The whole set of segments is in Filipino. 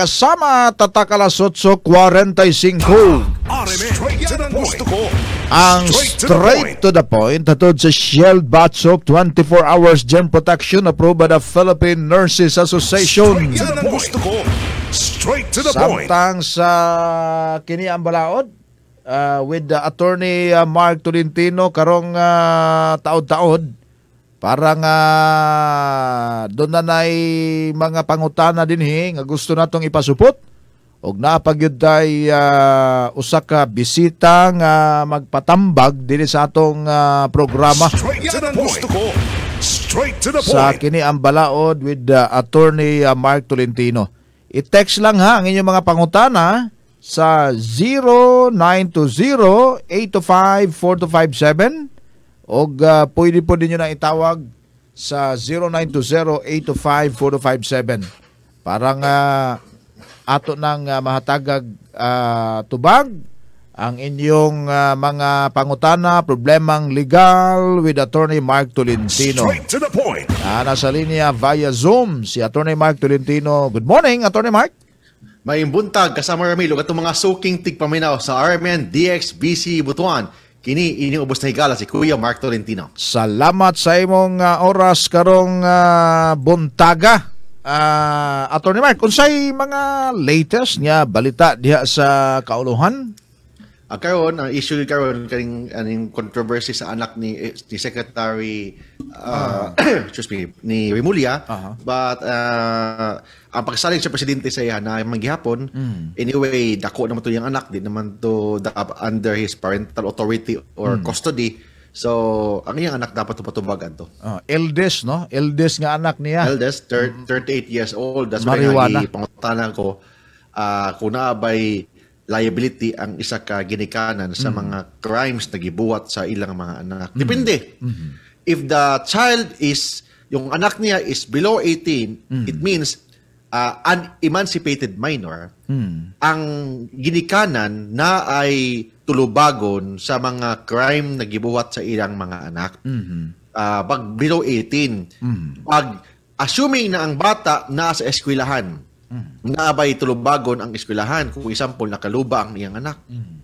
kasama tatakala tatakalas 8.45. Ang straight to the point atod sa Shield Batch of 24 Hours gem Protection approved by the Philippine Nurses Association. Straight to the point. Samtang sa kini ang balaod uh, with the attorney uh, Mark Tolentino karong uh, taod-taod Parang uh, doon na nay mga pangutana din he, nga gusto natong ipasupot. Og napagyud tay uh, usa bisita nga magpatambag dinhi sa atong uh, programa. Straight Sa kini ang balaod with uh, attorney uh, Mark Tolentino. I-text lang ha ang inyong mga pangutana sa 0920 825 o uh, ah, pwede po ninyo na itawag sa 0920-825-4057. Parang uh, ato ng uh, ah, mahatagag uh, tubag ang inyong uh, mga pangutana, problemang legal with Attorney Mark Tolentino. Straight to the point. Uh, nasa linya via Zoom si Attorney Mark Tolentino. Good morning, Attorney Mark. May buntag kasama Ramilo at mga soaking tigpaminaw sa RMN DX BC Butuan Kini inyong ubos na higala si Kuya Mark Tolentino. Salamat sa imong uh, oras karong uh, buntaga. Uh, ah, Attorney Mark, unsay mga latest nga balita diha sa kauluhan? Uh, karon ang issue karon kaning aning controversy sa anak ni eh, ni Secretary uh, uh-huh. excuse me ni Remulla uh-huh. but uh, ang pagsalig sa presidente sa iya na manggihapon mm. anyway dako naman to yung anak din naman to under his parental authority or mm. custody So, ang iyang anak dapat patubagan to. Oh, eldest, no? Eldest nga anak niya. Eldest, 38 hmm. years old. That's Marijuana. why nga ipangutana ko, uh, kung naabay liability ang isa ka ginikanan sa mm-hmm. mga crimes na gibuhat sa ilang mga anak. Mm-hmm. Depende. Mm-hmm. If the child is yung anak niya is below 18, mm-hmm. it means uh, an emancipated minor. Mm-hmm. Ang ginikanan na ay tulubagon sa mga crime na gibuhat sa ilang mga anak. Mm-hmm. Uh, pag below 18, mm-hmm. pag assuming na ang bata nasa eskwelahan, Mm. Na tulubagon ang eskwelahan kung isampol nakaluba ang iyang anak. Mm.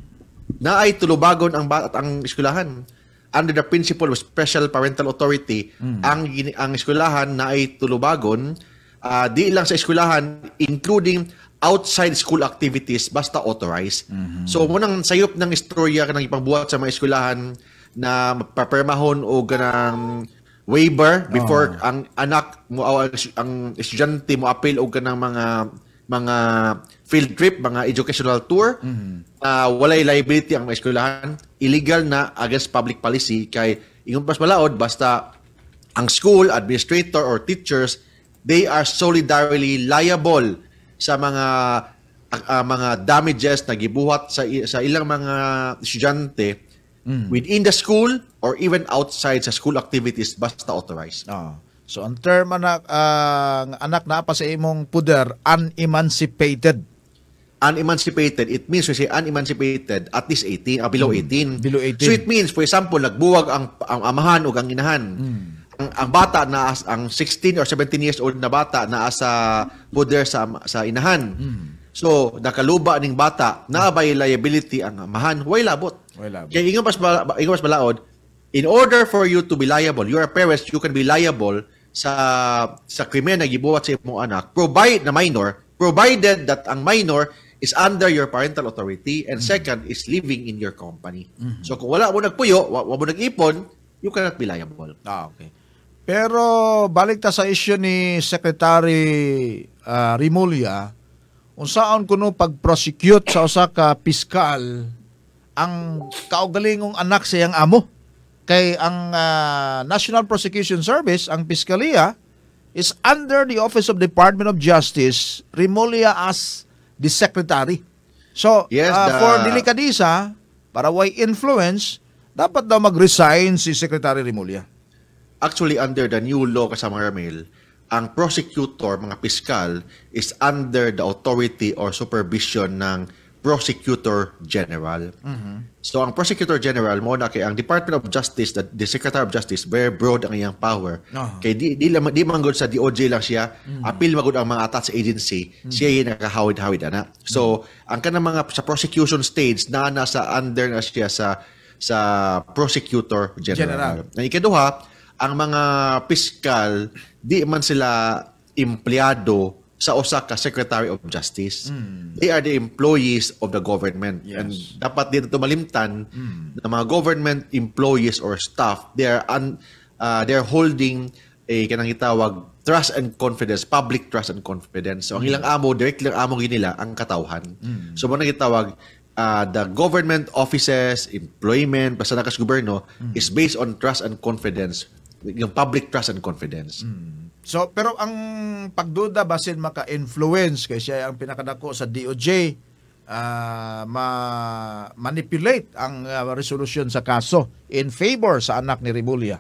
Na tulubagon ang bata ang eskwelahan under the principle of special parental authority mm. ang ang eskwelahan na ay tulubagon uh, di lang sa eskwelahan including outside school activities basta authorized. Mm-hmm. So munang sayop ng istorya kanang ipangbuhat sa mga eskwelahan na mapapermahon o ganang waiver before oh. ang anak mo o ang estudyante mo appeal og kanang mga mga field trip, mga educational tour, mm-hmm. uh, walay liability ang mga eskwelahan, illegal na against public policy kay ingon pas malaod basta ang school administrator or teachers they are solidarily liable sa mga uh, mga damages na gibuhat sa sa ilang mga estudyante Mm. Within the school or even outside sa school activities basta authorized. Oh. So ang term anak ang uh, anak na pa sa imong puder unemancipated. Unemancipated it means we say unemancipated at least 18 uh, ah, below mm. 18. Below 18. So it means for example nagbuwag ang ang amahan o ang inahan. Mm. Ang, ang bata na as, ang 16 or 17 years old na bata na sa puder sa sa inahan. Mm. So nakaluba ning bata na naabay liability ang amahan way labot. Wala. Kaya ingon mas ingon mas balaod, in order for you to be liable, you are parents, you can be liable sa sa krimen na gibuhat sa imong anak, provide na minor, provided that ang minor is under your parental authority and mm-hmm. second is living in your company. Mm-hmm. So kung wala mo nagpuyo, wa, wa mo nag-ipon, you cannot be liable. Ah, okay. Pero balik ta sa issue ni Secretary uh, ah, Rimulya, unsaon kuno pag-prosecute sa usa ka piskal ang kaugalingong anak siyang amo. Kay ang uh, National Prosecution Service, ang Piskaliya, is under the Office of Department of Justice, Remolia as the Secretary. So, yes, uh, the... for delikadisa, para why influence, dapat daw mag-resign si Secretary Remolia. Actually, under the new law, kasama Ramil, ang prosecutor, mga piskal, is under the authority or supervision ng Prosecutor General. Mm-hmm. So ang Prosecutor General mo na kay ang Department of Justice, the, the Secretary of Justice, very broad ang iyang power. Oh. Kay di di, lang, di manggod sa DOJ lang siya, mm-hmm. appeal magod ang mga attached agency, mm-hmm. siya yung nakahawid-hawid ana. So mm-hmm. ang kanang mga sa prosecution stage na nasa under na siya sa sa Prosecutor General. General. Na ikaduha, ang mga piskal di man sila empleyado sa Osaka Secretary of Justice. Mm. They are the employees of the government. Yes. And dapat din ito malimtan mm. na mga government employees or staff, they are un, uh, they are holding a kanang itawag trust and confidence, public trust and confidence. So ang hmm. ilang amo, directly ang amo nila ang katawhan. Mm. So mo nagitawag uh, the government offices, employment, basta nakas gobyerno mm. is based on trust and confidence, yung public trust and confidence. Mm. So, pero ang pagduda basin maka-influence kay siya ang pinakadako sa DOJ uh, ah, ma manipulate ang uh, resolusyon sa kaso in favor sa anak ni Rimulya.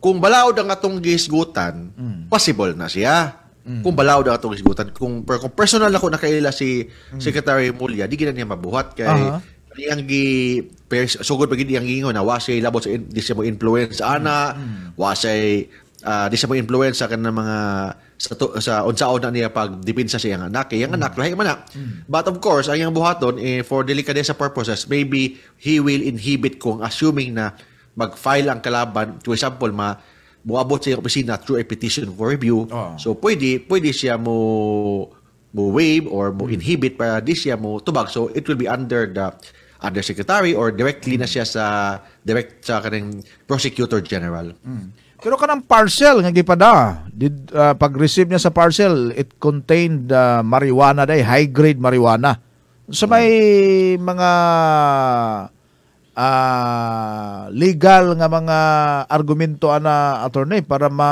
Kung balaod ang atong gisgutan, mm. possible na siya. Mm. Kung balaod ang atong gisgutan, kung, kung personal ako nakaila si mm. Secretary Mulya, di gina niya mabuhat kay uh-huh ang gi pers, sugod so pag hindi ang gingon na wasay labot sa in, di mo influence ana mm-hmm. wasay uh, di sa mo influence sa ng mga sa to, sa unsaon na niya pag depensa siya nga anak kay ang anak lahi man na but of course ang iyang buhaton eh, for delikadesa purposes maybe he will inhibit kung assuming na mag-file ang kalaban for example ma muabot sa iyang opisina through a petition for review oh. so pwede pwede siya mo mo waive or mo inhibit para di siya mo tubag so it will be under the undersecretary or directly na siya sa direct sa kanang prosecutor general mm. Pero kanang parcel nga gipada, did uh, pag-receive niya sa parcel, it contained uh, marijuana day, high grade marijuana. Sa may mga uh, legal nga mga argumento ana attorney para ma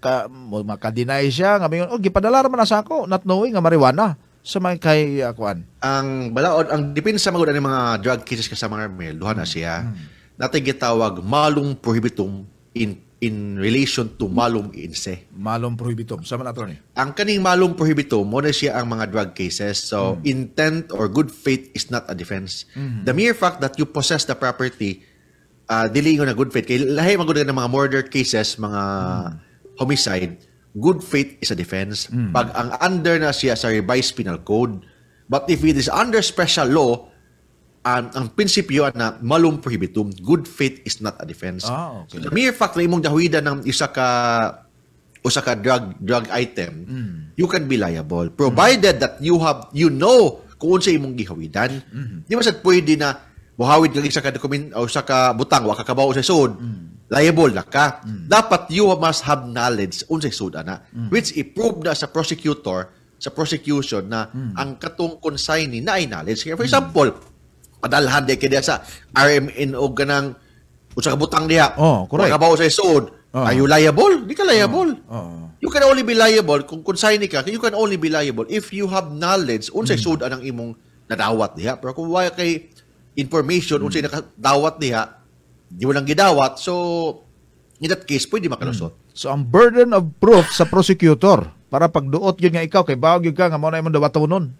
ka, maka siya nga mayon oh gipadala ra man sa ako not knowing nga marijuana sa may kay akuan. Ang balaod ang depensa magud ani mga drug cases kasama Armel duha na siya. Hmm. Natay gitawag malum prohibitum in in relation to malum inse. Malum prohibitum. Sama na ni. Ang kaning malum prohibitum, mo na siya ang mga drug cases. So, mm. intent or good faith is not a defense. Mm-hmm. The mere fact that you possess the property, uh, dili na good faith. Kaya lahi magod ng mga murder cases, mga mm. homicide, good faith is a defense. Mm. Pag ang under na siya sa revised penal code, but if it is under special law, um, ang prinsipyo na malum prohibitum, good faith is not a defense. Ah, okay. So, the mere fact na imong dahwida ng isa ka usa ka drug drug item, mm. you can be liable provided mm. that you have you know kung unsa imong gihawidan. Mm-hmm. Di ba sad pwede na buhawid kag isa ka dokument o isa ka butang wa ka kabaw sa sud. Mm. Liable na ka. Mm. Dapat you must have knowledge unsa sud ana mm. which i-prove na sa prosecutor sa prosecution na mm. ang katong consignee na ay knowledge. For example, mm padalhan di kaya sa RMNO ka ng usa ka butang diha. Oh, correct. Makabaw sa isod. Oh. Are you liable? Di ka liable. Oh. Oh. You can only be liable kung consignee ka. You can only be liable if you have knowledge unsay mm. sud anang imong nadawat diha. Pero kung wala kay information mm. unsay nakadawat diha, di mo lang gidawat. So in that case pwede makalusot. Mm. So ang burden of proof sa prosecutor para pagduot yun nga ikaw kay bawag yun ka nga mo na imong dawataw nun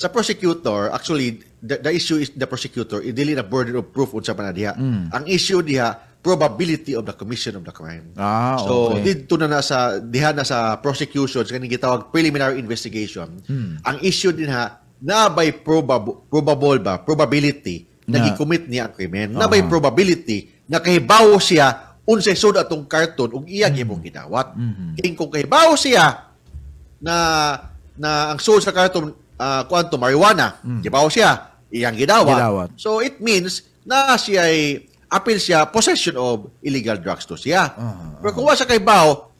sa prosecutor, actually, the, the issue is the prosecutor, eh, dili na burden of proof unsa man diha. Mm. Ang issue diha, probability of the commission of the crime. Ah, so, okay. dito na sa, diha na sa prosecution, sa kanyang gitawag preliminary investigation, hmm. ang issue din ha, na by probab- probable ba, probability, na, na niya ang krimen, na by ah. probability, na kahibaw siya, unsay sod atong karton, ug iya mm. imong gidawat. Mm-hmm. Kaya kung kahibaw siya, na na ang sod sa karton uh, ah, kwanto, marijuana. Mm. Gibaw siya. Iyang ginawa. ginawa. So it means na siya ay appeal siya possession of illegal drugs to siya. Uh-huh. Pero kung wa siya kay Bao,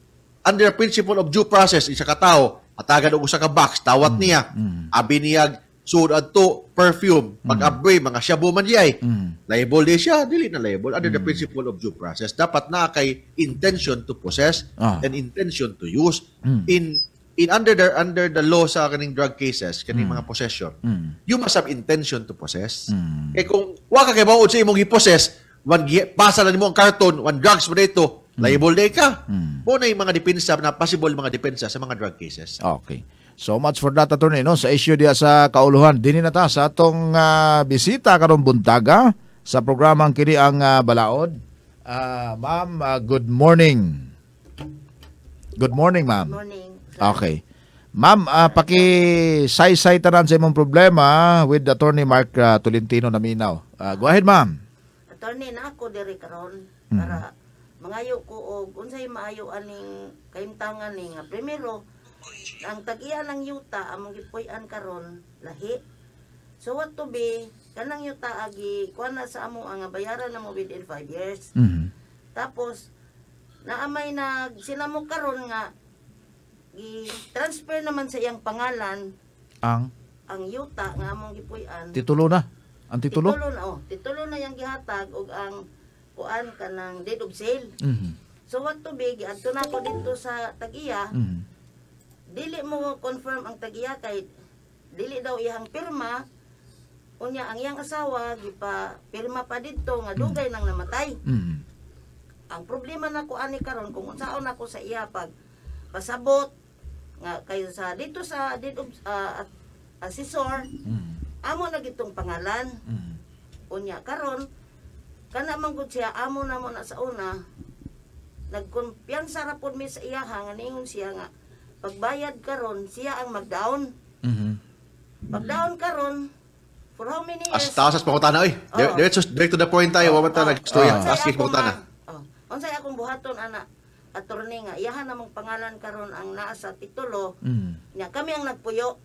under principle of due process, isa ka tao, atagan og usa ka box, tawat mm. niya, mm. abi niya sud adto perfume, mm. pag-abre, mga shabu man yay. Mm. liable di siya, dili na label under mm. the principle of due process. Dapat na kay intention to possess uh-huh. and intention to use mm. in in under the under the law sa kaning drug cases, kaning mm. mga possession, mm. you must have intention to possess. Mm. Eh kung wa ka kay mao sa imong gipossess, wan pasa na nimo ang karton, wan drugs mo dito, mm. liable day ka. Mm. Mo na yung mga depensa na possible mga depensa sa mga drug cases. Okay. So much for that attorney no sa issue diya sa kauluhan dinhi na ta sa atong uh, bisita karon buntaga sa programang kini ang uh, balaod. Uh, ma'am, uh, good morning. Good morning, ma'am. Good morning. Okay. Ma'am, uh, paki-say-say tanan sa imong problema with Attorney Mark uh, Tolentino Naminaw. Uh, go ahead, ma'am. Attorney, na ako diri karon mm-hmm. para hmm. mangayo ko og unsay maayo aning kaimtangan ni nga primero ang tagiya iya ng yuta among gipuy-an karon lahi. So what to be kanang yuta agi kuan na sa amo ang bayaran namo within 5 years. Mm -hmm. Tapos naamay nag sinamo karon nga i-transfer naman sa iyang pangalan ang ang yuta nga among gipuy-an. Titulo na. Ang titulo? Titulo na oh. Titulo na yang gihatag og ang kuan kanang date of sale. Mm -hmm. So wag tubig adto na ko dito sa tagiya, Mm -hmm. Dili mo confirm ang tagiya kay dili daw iyang pirma unya ang iyang asawa gipa pirma pa didto nga mhm. dugay mm -hmm. nang namatay. Mm -hmm. Ang problema na ko ani karon kung unsaon ako sa iya pag pasabot nga kayo sa dito sa dito uh, assessor mm. amo na gitong pangalan mm. unya karon kana man gud siya amo na mo na sa una nagkumpiyansa ra pud mi sa iya nga ningon siya nga pagbayad karon siya ang magdaon mm -hmm. pagdaon karon for how many years as taas as pakutana oy oh. direct to the point tayo wa man ta nagstorya as oh. unsay akong buhaton ana attorney nga iyahan namong pangalan karon ang naa sa titulo mm. niya kami ang nagpuyo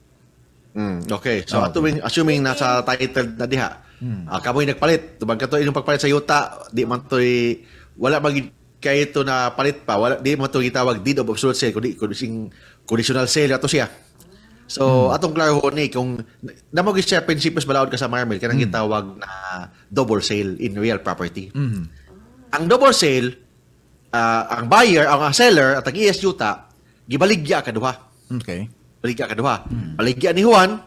mm. okay so oh. assuming, assuming nasa title na diha mm. uh, kamoy nagpalit tubag kato to inyong pagpalit sa yuta di man toy wala mag kay ito na palit pa wala di man to gitawag deed of absolute sale kundi kundi conditional sale ato siya So, hmm. atong klaro ni kung namog siya principles balaod ka sa Marmel, kanang hmm. gitawag na double sale in real property. Hmm. Ang double sale uh, ang buyer, ang seller, at ang ES yuta, gibaligya kaduha. Okay. Baligya kaduha. Mm. Baligya ni Juan,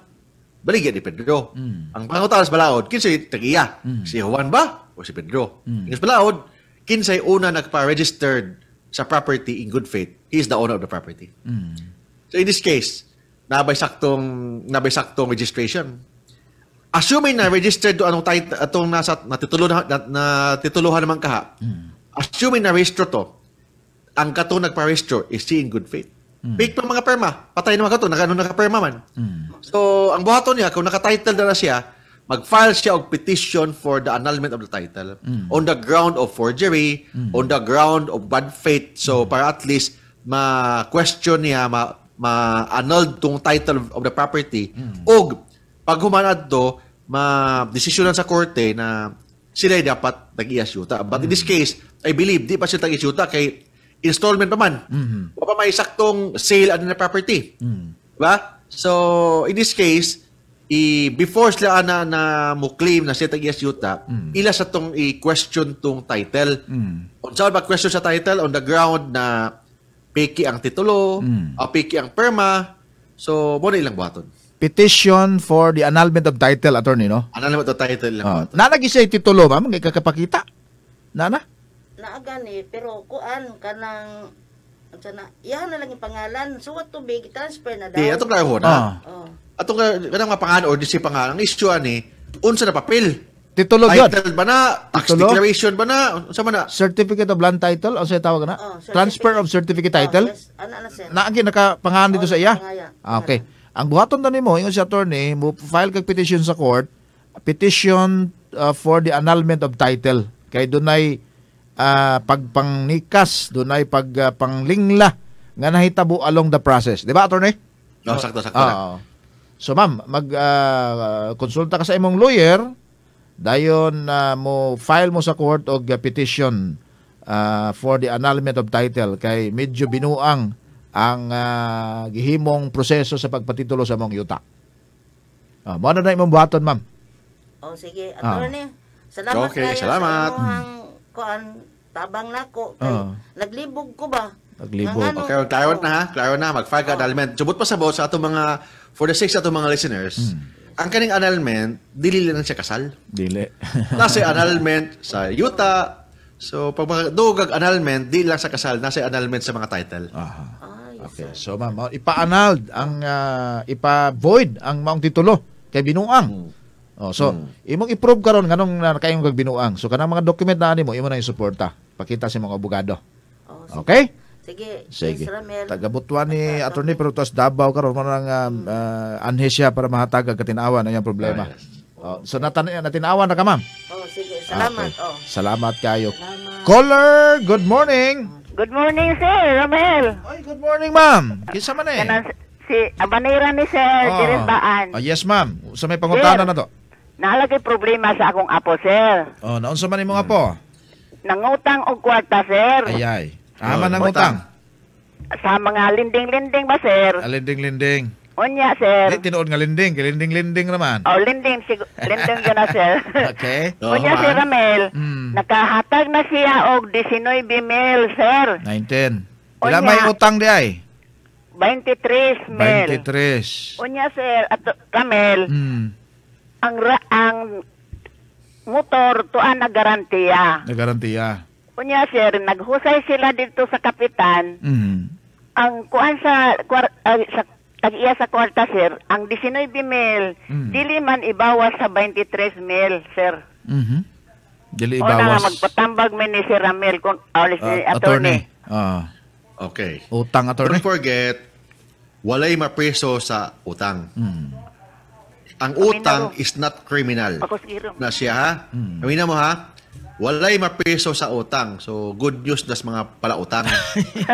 baligya ni Pedro. Mm. Ang pangutaras balaod, kinsay tagiya. Mm. Si Juan ba o si Pedro? Mm. Ingos balaod, kinsay una nagpa-registered sa property in good faith. He is the owner of the property. Mm. So in this case, nabay saktong nabay saktong registration. Assuming na registered do anong title atong nasa natitulo na, na, natituluhan naman kaha. Mm assuming na restro to, ang kato nagpa-restro is she in good faith. Mm. Fake pa mga perma. Patay naman kato, nagano ka-perma man. Mm. So, ang buhaton niya, kung nakatitle na, na siya, mag-file siya og petition for the annulment of the title mm. on the ground of forgery, mm. on the ground of bad faith. So, mm. para at least ma-question niya, ma- ma-annul tong title of the property. Mm. Og, pag humanad to, ma-desisyonan sa korte na sila dapat nag-iasyuta. But mm-hmm. in this mm-hmm. case, I believe, di pa sila nag-iasyuta kay installment pa man. Mm-hmm. Wala pa may saktong sale ano na property. Mm-hmm. Diba? So, in this case, i before sila na na mo claim na siya tagiyas yuta mm. ila sa tong i-question tong title mm. on sa ba question sa title on the ground na peki ang titulo mm. o peki ang perma so mo na ilang buhaton petition for the annulment of title attorney no annulment of title lang oh. na lagi siya titulo ba mga kakapakita nana naa gani pero kuan kanang unsa na iyan na lang yung pangalan so what to big transfer na daw di ato na na ah. oh. ato kanang mapangalan or di si pangalan issue ani unsa na papel Titulo yun. Title ba na? Tax Titulo? declaration ba na? Unsa Sa na? Certificate of land title? O sa tawag na? Oh, Transfer of certificate oh, title? Oh, yes. Ano, ano, sir? Naagi, nakapangahan dito oh, sa iya? Pangaya. Ah, okay. Para. Ang buhaton na nimo ingon si attorney, mo file kag petition sa court, petition uh, for the annulment of title. Kay dunay uh, pagpangnikas, dunay pag uh, panglingla nga nahitabo along the process. Di ba attorney? No, oh, oh. sakto sakto. Uh, So ma'am, mag uh, konsulta ka sa imong lawyer dayon uh, mo file mo sa court og uh, petition uh, for the annulment of title kay medyo binuang ang uh, gihimong proseso sa pagpatitulo sa mong yuta. Uh, mo na na imong buhaton, ma'am. Oh, sige. Ah. Attorney, ni. salamat okay, kayo salamat. sa imuhang kuan tabang nako. uh. Naglibog ko ba? Naglibog. Ano? okay, well, tayo na ha. Tayo na. Mag-file ka oh. annulment. Subot pa sa boss sa ato mga, for the sake sa atong mga listeners, mm. ang kaning annulment, dili lang siya kasal. Dili. Nasa annulment sa yuta. So, pag mga dugag annulment, dili lang sa kasal. Nasa annulment sa mga title. Aha. Uh-huh. Okay. So, ma'am, oh, ipa-annulled ang uh, ipa-void ang maong titulo kay binuang. Hmm. Oh, so hmm. imong i-prove karon nganong na kayong kag binuang. So kanang mga document na ani mo imo na i-suporta. Pakita sa si mga abogado. Oh, Okay? Sige. Sige. Tagabutuan ni attorney pero tuas Davao karon man ang um, ah, hmm. uh, ah, anhe para mahatag ang katinawan ang problema. Oh, yes. so natan natinawan na ka ma'am. Oh, sige. Salamat. Okay. Oh. Salamat kayo. Salamat. Caller, good morning. Good morning, sir, Romel. Oy, good morning, ma'am. Kinsa man eh? si Abanera ni sir, oh. Ah. dirin baan. Ah, yes, ma'am. Sa may pangutana na to. Nalagay problema sa akong apo, sir. Oh, naunsa man imong po? Nangutang og kwarta, sir. Ayay. Tama oh, nangutang. Sa mga linding-linding ba, sir? Ah, linding-linding. Unya, sir. Di, tinuod nga linding. Kilinding-linding naman. Oh, linding. Sig- linding yun na, sir. okay. Unya, sir Ramel. Mm. Nakahatag na siya og 19 mil, sir. 19. Pila may utang di ay? 23 mil. 23. Unya, sir. At Ramel. Mm. Ang, ra- ang motor tuan na garantiya. Na garantiya. Unya, sir. Naghusay sila dito sa kapitan. Mm. Ang kuan sa, kuar, uh, sa Tag-iya sa kwarta, sir. Ang 19 mil, mm. dili man ibawas sa 23 mil, sir. Mm-hmm. Dili ibawas. Una nga, magpatambag man ni Sir Ramil, kung, uh, attorney. attorney. Uh, okay. Utang, attorney. Don't forget, walay mapreso sa utang. Mm. Ang utang is not criminal. Na siya, ha? Mm. Amina mo, ha? walay mapeso sa utang. So, good news das mga palautang.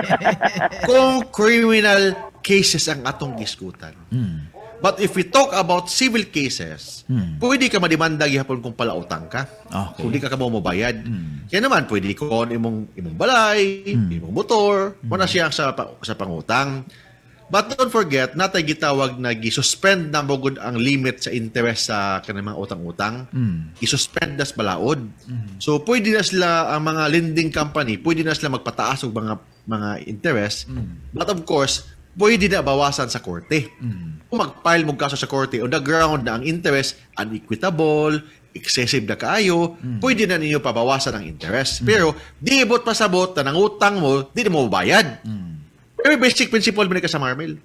Kung criminal cases ang atong giskutan. Mm. But if we talk about civil cases, mm. pwede ka madimanda gihapon kung palautang ka. Ah, okay. Kung ka ka mo mabayad. Mm. Kaya naman, pwede ko imong, imong balay, mm. imong motor, mm. na siya sa, sa pangutang. But don't forget, natay gitawag na gisuspend na bugod ang limit sa interest sa kanang utang-utang. Mm. Gisuspend na sa balaod. Mm. So, pwede na sila, ang mga lending company, pwede na sila magpataas og mga mga interest. Mm. But of course, pwede na bawasan sa korte. Mm. Kung mag-file mo kaso sa korte on the ground na ang interest unequitable, excessive na kaayo, mm. pwede na ninyo pabawasan ang interest. Mm. Pero, di ibot pa sa bot na ng utang mo, di mo bayad. Mm. Pero basic principle mo ka sa Marmel.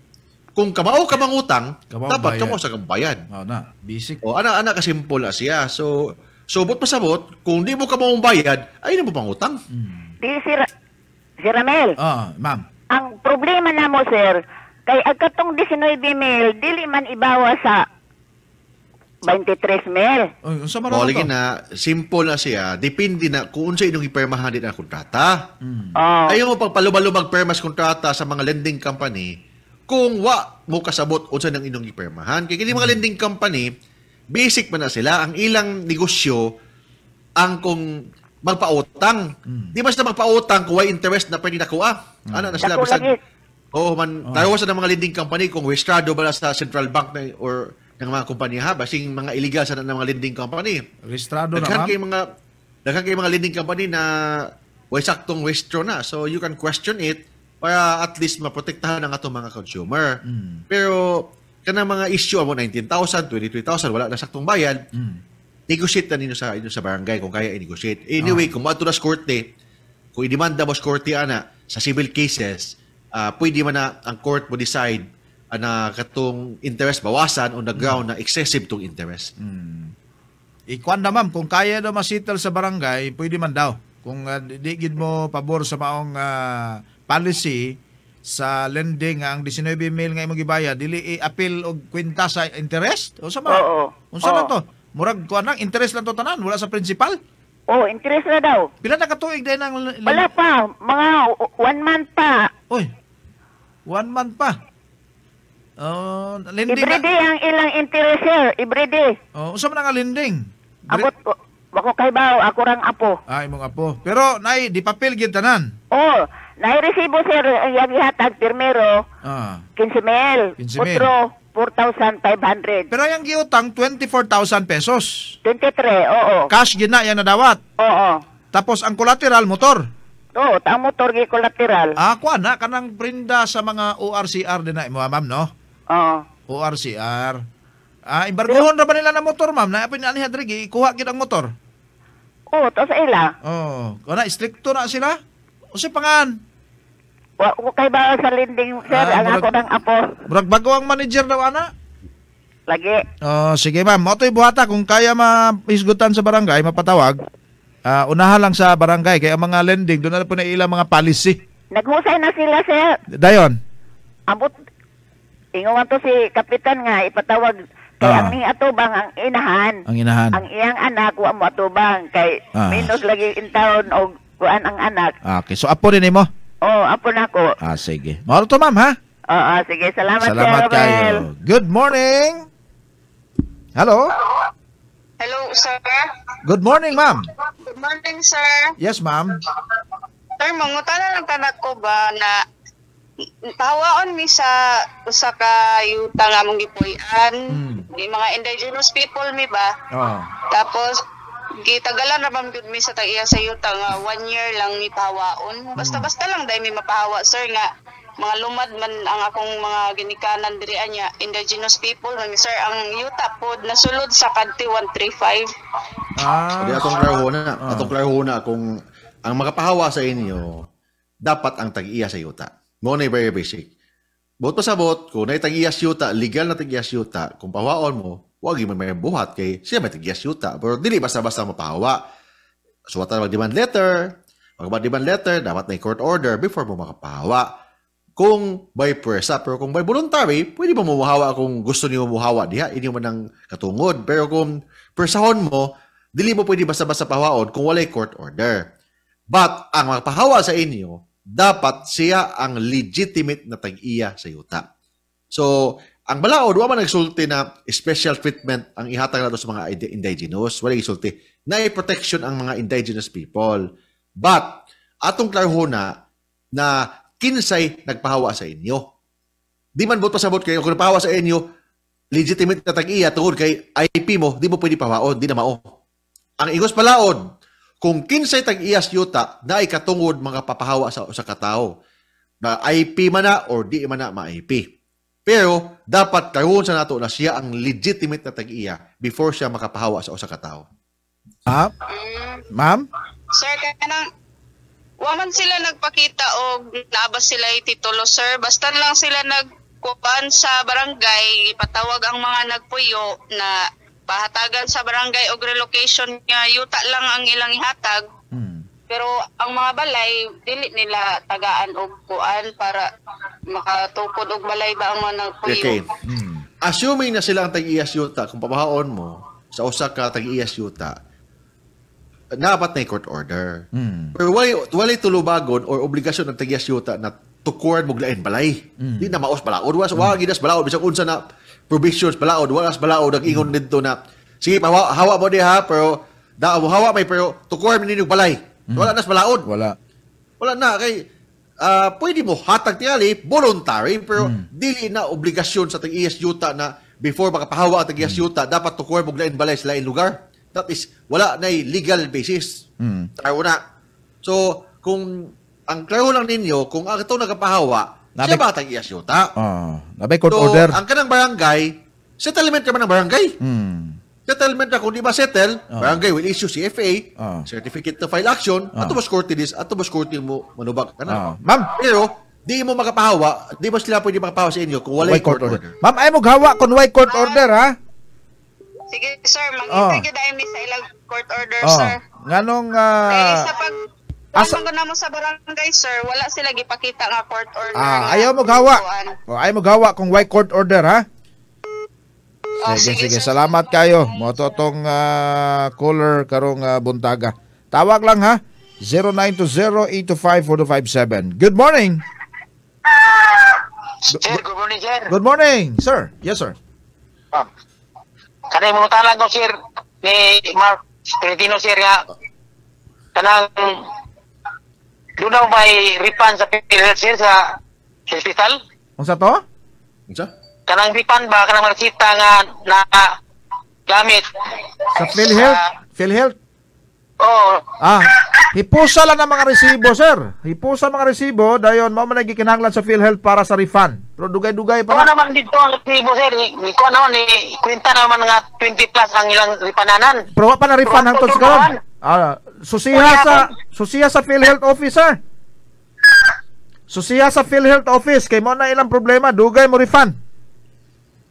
Kung kamao ka mang utang, kamao dapat kamo sa kambayad. Oh, na. Basic. O, ana, ana, kasimple as ya. So, so bot pa sa bot, kung di mo ka bayad, ay mo pang utang. Mm. Di, si, si Ramel. Oo, oh, ah, ma'am. Ang problema na mo, sir, kay agkatong 19 mil, dili man ibawa sa 23 mil. Ay, sa mara Mali na, simple na siya. Depende na kung sa inyong ipermahan din ang kontrata. Mm. Oh. Ayaw mo pagpalubal permas kontrata sa mga lending company kung wa mo kasabot unsa ng inyong ipermahan. Kaya kini mga mm. lending company, basic man na sila. Ang ilang negosyo, ang kung magpautang. Mm. Di mas na magpautang kuha interest na pwede nakuha. Mm. Ano na sila bisag Oh man, oh. tayo sa mga lending company kung registrado ba sa central bank na, or ng mga kumpanya ha, basing mga illegal sa ng mga lending company. Registrado na kay mga daghan kay mga lending company na way saktong registro na. So you can question it para at least maprotektahan ang atong mga consumer. Mm. Pero kanang mga issue mo 19,000, 23,000 wala na saktong bayad. Mm negotiate na ninyo sa inyo sa barangay kung kaya i-negotiate. Anyway, uh kung maadto na sa korte, kung i-demanda mo sa korte ana sa civil cases, uh, pwede man na ang court mo decide uh, na katong interest bawasan o nag-ground hmm. mm. na excessive tong interest. Mm. Ikwan na ma'am, kung kaya daw masital sa barangay, pwede man daw. Kung uh, di gid mo pabor sa maong uh, policy sa lending ang 19 mil nga imong gibayad, dili i-appeal og kwinta sa interest o sa mga. Oo. Unsa na to? Murag kuan lang, interest lang to tanan, wala sa principal. Oh, interest na daw. Pila na katuig dahil ng... Wala pa, mga one month pa. Uy, one month pa. Uh, lending Everyday na. ang ilang interest, sir. day. Oh, usap na nga lending. Abot, ako kay Bao, ako rang apo. Ay, mong apo. Pero, nay, di papel gid tanan. Oh, nay resibo sir, ang yagihatag pirmero. Ah. 15 mil. 15 Putro. 4,500. Pero yung giutang, 24,000 pesos. 23, oo. Cash yun na, yan na dawat. Oo. Tapos ang collateral, motor. Oo, ang motor, gi collateral. Ah, kuha na, kanang prinda sa mga ORCR din na, eh, ma'am, no? Oo. ORCR. Ah, imbargohon ra ba nila na motor, ma'am? Na apin ani Hadrig, ikuha gid ang motor. Oo, tapos ila. Oo. Oh, kana stricto na sila. Usi pangan. Wa kay ba sa lending sir, ah, ang murag, ako ng apo. Murag bago ang manager daw ana. Lagi. Oh, sige ma'am. Mo toy buhata kung kaya maisgutan sa barangay mapatawag. Uh, ah, unaha lang sa barangay kay ang mga lending doon na po na ilang mga policy. Naghusay na sila sir. Dayon. Ambot ingon to si kapitan nga ipatawag kay ah. ang ni atubang ang inahan. Ang inahan. Ang iyang anak wa mo atubang kay ah. minus lagi in town og kuan ang anak. Ah, okay, so apo rin mo? Oh, apo na ko. Ah, sige. Moro to, ma'am, ha? Oo, oh, sige. Salamat, Salamat kayo, kayo. Good morning. Hello? Hello, sir. Good morning, ma'am. Good morning, sir. Yes, ma'am. Sir, mangutana lang tanak ko ba na tawaon mi sa usa ka yuta nga mong gipuy-an, mm. mga indigenous people mi ba? Oh. Tapos gitagalan ramam gud mi sa tag iya sa yuta nga one year lang mi pahawaon basta-basta lang dai mi mapahawa sir nga mga lumad man ang akong mga ginikanan diri anya indigenous people man sir ang yuta pod nasulod sa kadti 135 ah di atong klarhona ah. atong na kung ang makapahawa sa inyo dapat ang tag-iya sa yuta mo na very basic bot pa sa bot kung naitag-iya yuta legal na tag-iya yuta kung pahawaon mo wag yung may buhat kay siya may tigyas yuta. Pero dili basta-basta mapahawa. Suwatan so, mag-demand letter. Mag-demand letter, dapat na court order before mo makapahawa. Kung by pwersa, pero kung by voluntary, pwede mo mumuhawa kung gusto niyo mumuhawa diha. Hindi mo nang katungod. Pero kung pwersahon mo, dili mo pwede basta-basta pahawaon kung walay court order. But ang mapahawa sa inyo, dapat siya ang legitimate na tag-iya sa yuta. So, ang balaod duwa man nagsulti na special treatment ang ihatag nato sa mga indigenous. Wala gisulti. Na protection ang mga indigenous people. But, atong klaro na na kinsay nagpahawa sa inyo. Di man bot pasabot kayo, kung napahawa sa inyo, legitimate na tag-iya tungod kay IP mo, di mo pwede pahawaon, di na mao. Ang igos palaod, kung kinsay tag-iyas yuta, na katungod mga papahawa sa usa ka tawo Na IP man na or di man na ma-IP. Pero dapat karon sa nato na siya ang legitimate na tag-iya before siya makapahawa sa usa ka tawo. Ma'am? Mm. Ma'am? Sir, kanang waman sila nagpakita o nabas sila titulo, sir. Basta lang sila nagkuban sa barangay, ipatawag ang mga nagpuyo na pahatagan sa barangay o relocation niya, yuta lang ang ilang ihatag pero ang mga balay, dili nila tagaan og kuan para makatukod og balay ba ang mga nagpuyo. Okay. Hmm. Assuming na sila ang tag-iyas yuta, kung papahaon mo sa usa ka tag-iyas yuta, dapat na court order. Hmm. Pero walay, walay tulubagon or obligasyon ng tag-iyas yuta na tukuran mo lain balay. Mm. Di na maos balaod. Wala, mm. wala ginas balaod. Bisang unsa na provisions balaod. Wala balaod. Ang ingon mm. dito na, sige, hawa, hawa mo di ha, pero da, hawa may pero tukuran mo ninyo balay. Mm. Wala na sa balaod. Wala. Wala na. Kay, uh, pwede mo hatag tingali, voluntary, pero mm. dili na obligasyon sa tag-iyas e yuta na before makapahawa ang tag-iyas e mm. yuta, dapat tukuha mo lain balay sa lugar. That is, wala na legal basis. Mm. Tayo na. So, kung ang klaro lang ninyo, kung ang ito nagkapahawa, Nabi, siya ba tag iyas e yuta? Oh, uh, ah, nabi court so, order. ang kanang barangay, settlement ka ba ng barangay? Mm settlement ako, di ba settle? Uh-huh. Barangay will issue CFA, uh-huh. Ah. certificate to file action, uh-huh. Ah. ato mas korte this, ato mas korte mo manubag ka na. Uh-huh. Ma'am! Pero, di mo makapahawa, di ba sila pwede makapahawa sa inyo kung walay court, court order. order. Ma'am, ay mo gawa kung walay court uh-huh. order, ha? Sige, sir, mangitagyo oh. ni sa ilang court order, oh. sir. Nganong, uh... Eh, sa pag... Asa ko na mo sa barangay, sir, wala sila gipakita nga court order. Ah, ayaw mo gawa. Oh, ayaw mo gawa kung why court order, ha? sige, sige, sige. Salamat kayo. Mo to tong uh, ah, caller karong uh, buntaga. Tawag lang ha. 0920-825-4257. Good morning. Sir, good morning, sir. Good morning, sir. Yes, sir. Oh. Kanay mo talang ko, sir, ni Mark Tretino, sir, nga. Kanang doon daw may ripan sa PhilHealth, sir, sa hospital. Unsa to? Unsa? kanang bipan ba kanang makita nga na gamit sa PhilHealth uh, PhilHealth Oh. Ah, hipusa lang ang mga resibo, sir. Hipusa mga resibo, dayon mao man gikinahanglan sa PhilHealth para sa refund. Pero dugay-dugay pa. ano naman dito ang resibo, sir. Iko naman ni kwenta naman nga 20 plus ang ilang ripananan. Pero pa na refund hangtod sa karon. Ah, susiha sa susiha sa PhilHealth office, sir. Susiha sa PhilHealth office kay mo na ilang problema, dugay mo refund.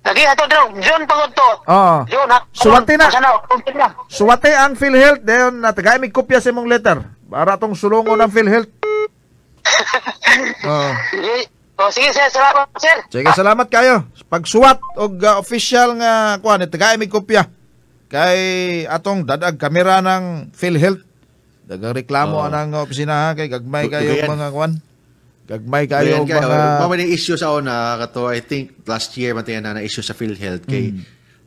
Lagi ato daw, John pagod to. Oo. John, Suwate na. Ano? Suwate ang PhilHealth. Dayon, natagay may kopya sa imong letter. Para tong sulungo ng PhilHealth. Oo. Oh, sige, sir. Salamat, sir. Sige, salamat kayo. Pagsuwat og uh, official nga kuan, tagay may kopya kay atong dadag kamera ng PhilHealth. Dagang reklamo oh. anang opisina ha kay gagmay kayo mga kuan. Gagmay kayo Ayan, mga... Kaya, mga issue sa una, kato, I think last year matayan na na-issue sa PhilHealth kay mm.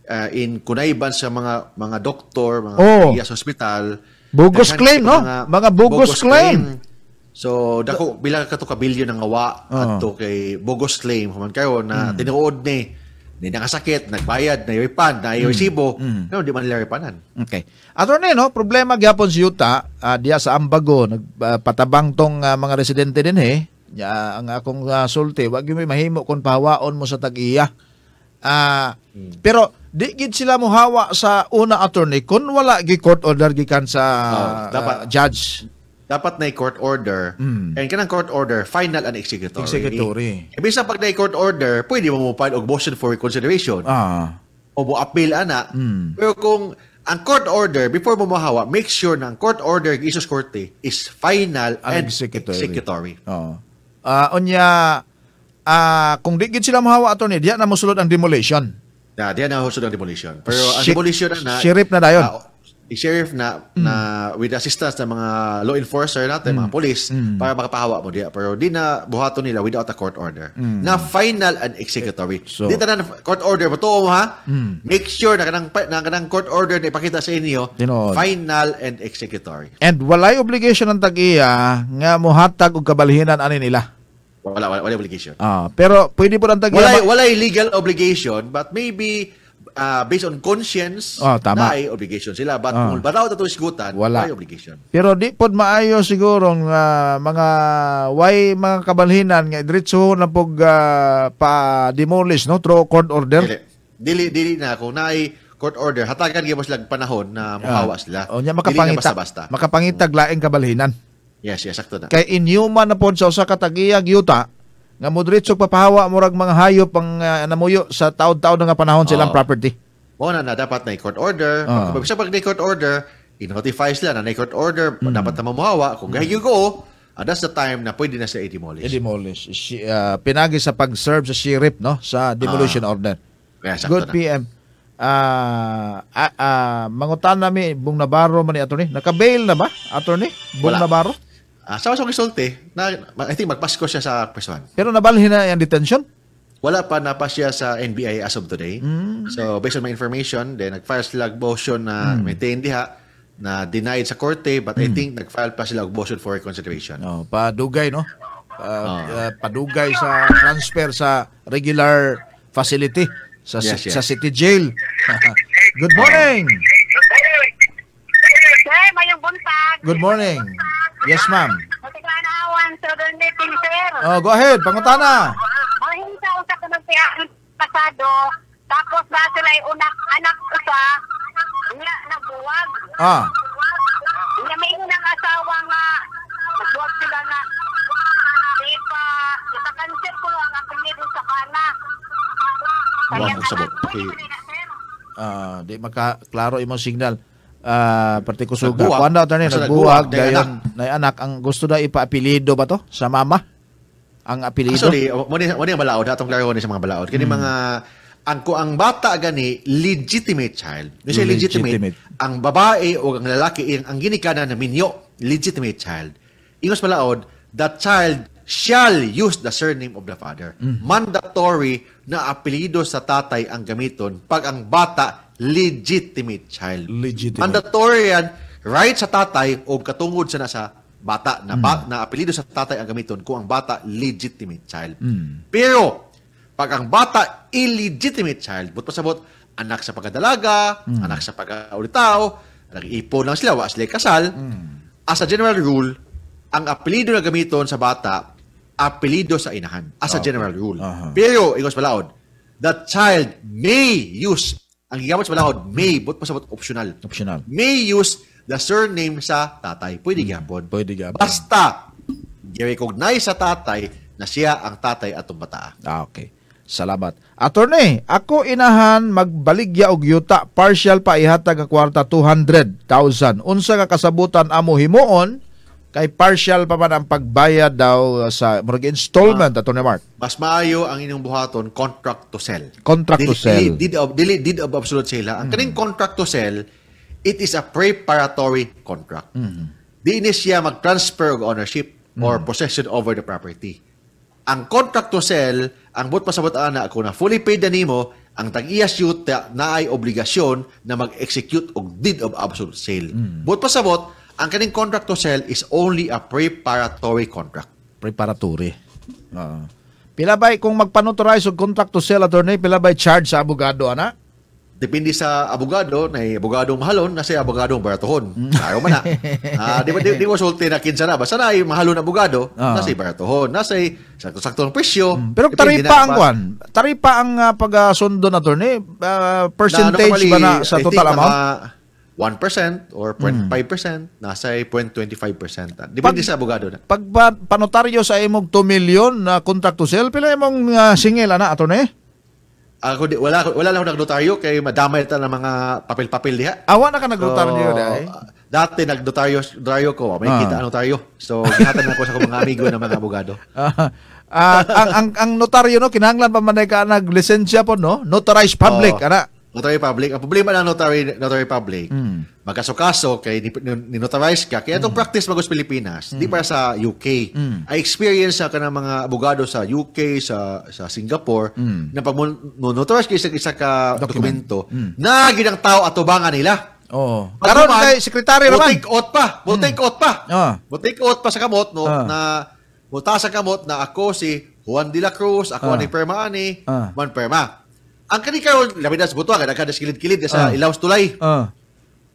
uh, in kunaiban sa mga mga doktor, mga oh. sa hospital. Bogus claim, no? Mga, mga bogus, bogus claim. claim. So, dako, bilang kato kabilyo ng awa uh-huh. Oh. ato kay bogus claim. Human kayo na mm. tinuod ni ni nakasakit, nagbayad, na ipan, na resibo, mm. no, mm. di man nila Okay. Ato na no, problema gyapon si Yuta, uh, diya sa Ambago, nagpatabang ah, uh, tong uh, mga residente din eh, Ya, ang akong uh, sulti, wag mo mahimo kung pahawaon mo sa tag-iya. Uh, hmm. Pero di gid sila mohawa sa una attorney kun wala gi court order gikan sa oh, ah, dapat uh, judge dapat na court order mm. and kanang court order final and executory executory eh, ibig sa pag na court order pwede mo mo file og motion for reconsideration ah o mo appeal ana mm. pero kung ang court order before mo mahawa make sure na ang court order gisus korte is final and, and executory, executory. Oh uh, unya uh, kung di gid sila mahawa ato ni diha na musulod ang demolition. Na, diha na mosulod ang demolition. Pero ang Sh demolition na, na sheriff na dayon. Uh, i-sheriff na, mm. na with assistance ng mga law enforcer natin, mm. mga police, mm. para makapahawa mo diya. Pero di na buhato nila without a court order. Mm. Na final and executory. So, di na court order. Totoo mo ha? Mm. Make sure na kanang, na kanang court order na ipakita sa inyo, Tinood. final and executory. And walay obligation ng tag-iya nga muhatag og kabalhinan ani nila. Wala, wala, wala obligation. Ah, pero pwede po ng tag-iya. Walay, walay legal obligation, but maybe uh, based on conscience oh, tama. na ay obligation sila. But oh. kung baraw ito isgutan, wala ay obligation. Pero di pod maayo siguro ng uh, mga why mga kabalhinan nga diretso na pog uh, pa demolish no through court order. Dili dili, dili na kung naay court order hatagan gyud mo sila panahon na mohawa sila. Uh, oh, nya makapangita. Makapangitag mm. laing kabalhinan. Yes, yes, sakto na. Kay inhuman na pod sa usa ka tagiyag yuta nga mo diretsog papahawa murag mga hayop ang uh, namuyo sa taod-taod nga panahon sa ilang property. Mo na na dapat na court order. Oh. Pag, pag na court order, i-notify sila na na court order, mm. dapat na mamuhawa. Kung mm. you go, uh, that's the time na pwede na siya i-demolish. I-demolish. uh, pinagi sa pag-serve sa sheriff, no? Sa demolition ah. order. Kaya, Good na. PM. Uh, uh, uh, mangutan nami Bung Navarro man ni Atty. Naka-bail na ba, Atty? Bung Wala. Navarro? Uh, sa so, resulte, na, I think magpasko siya sa Quezon. Pero nabalhin na yung detention? Wala pa, napa siya sa NBI as of today. Mm. So, based on my information, then nag-file sila motion na mm. may diha na denied sa korte but mm. I think nag-file pa sila motion for reconsideration. Oh, padugay, no? Uh, oh. uh, padugay sa transfer sa regular facility sa yes, yes. sa city jail. Good morning. Good morning! Sir, mayong buntag. Good morning. Yes, ma'am. Matiglanaawan, Sir Donating, sir. Oh, go ahead. Pangutana. Mahinta usa ko ng pasado. Tapos na sila ay unak anak usa. Nga nabuwag. Ah. Nga may unang asawa nga. Nagbuwag sila na Di pa. Nakakansin ko ang apelido sa kana. Wala, sabot. Okay. Ah, uh, di maka klaro imong signal uh, parte ko Nagbuwag. Kuan daw tani nagbuwag dayon nay anak ang gusto na ipaapilido ba to sa mama? Ang apelido. Actually, mo ni mo ni balaod atong klaro ni sa mga balaod. Kini hmm. mga ang ko ang bata gani legitimate child. Ni siya legitimate, ang babae o ang lalaki ang, ang ginikana na minyo legitimate child. Ingos balaod, that child shall use the surname of the father. Mm. Mandatory na apelido sa tatay ang gamiton pag ang bata legitimate child. Legitimate. Mandatory yan, right sa tatay o katungod sa nasa bata na, mm. ba, na apelido sa tatay ang gamiton kung ang bata legitimate child. Mm. Pero, pag ang bata illegitimate child, but pasabot, anak sa pagkadalaga, mm. anak sa pagkaulitaw, nag ipo lang sila, wa sila kasal. Mm. As a general rule, ang apelido na gamiton sa bata, apelido sa inahan. As okay. a general rule. Uh-huh. Pero, ingos palaod, the child may use ang gigamit sa panahon, may, but pasabot optional. Optional. May use the surname sa tatay. Pwede hmm. gapon. Pwede gapon. Basta, i-recognize sa tatay na siya ang tatay at bataa. Ah, okay. Salamat. Attorney, ako inahan magbaligya og yuta partial pa ihatag nga kwarta 200,000. Unsa ka kasabutan amo himuon kay partial pa man ang pagbayad daw uh, sa mortgage installment ah. ato ni Mark. Mas maayo ang inyong buhaton contract to sell. Contract to sell. Deed of deed, did of absolute sale. Ang mm. kaning contract to sell it is a preparatory contract. Mm. Di ini siya mag-transfer of ownership mm. or possession over the property. Ang contract to sell ang but pasabot ana ako na fully paid na nimo ang tag-iyas na ay obligasyon na mag-execute og deed of absolute sale. Mm. But pasabot ang kaning contract to sell is only a preparatory contract. Preparatory. Uh, pila ba kung magpanotarize og contract to sell attorney, pila ba charge sa abogado ana? Depende sa abogado, na abogadong mahalon, na sa abogadong baratohon. Ayaw man na. uh, di ba di, di, mo sulti na kinsa na. Basta na ay mahalon na abogado, uh-huh. na ah. sa baratohon, na sa sakto-sakto ng presyo. Mm. Pero taripa ang kwan. Taripa ang uh, ah, pag-sundo na attorney, uh, percentage na, normally, ba na sa total amount? Mga, 1% or 0.5%, mm. nasa 0.25%. Depende di sa abogado na. Pag ba, panotaryo sa imong 2 million na uh, contract to sell, pila imong uh, singil, ana, ato na eh? Ako di, wala, wala lang ako nagnotaryo kay madamay ta ng mga papel-papel diha. Awa ah, na ka nagnotaryo so, na eh? Dati nagnotaryo notaryo ko, may ah. kita notaryo. So, gihatan na ko sa mga amigo ng mga abogado. Ah, uh, ang, ang, ang notaryo no, kinahanglan pa man ka naglisensya po no? Notarized public, oh. ana. Notary Public. Ang problema ng Notary, Notary Public, mm. magkaso kay ninotarize ka, kaya itong mm. practice magos Pilipinas, mm. di hmm. para sa UK. Mm. I experience sa kanang mga abogado sa UK, sa sa Singapore, mm. na pag notarize ka isa-isa ka Document. dokumento, mm. na ginang tao atubangan nila. Oo. Oh. Karon kay sekretary naman. Butik out pa. Butik mm. out pa. Oh. Butik out pa sa kamot no oh. na buta sa kamot na ako si Juan de la Cruz, ako oh. ni Perma ani, oh. Juan Perma. Ang kani kayo, labi na sa butuan, nagkada kilid-kilid sa uh. ilaw tulay. Uh.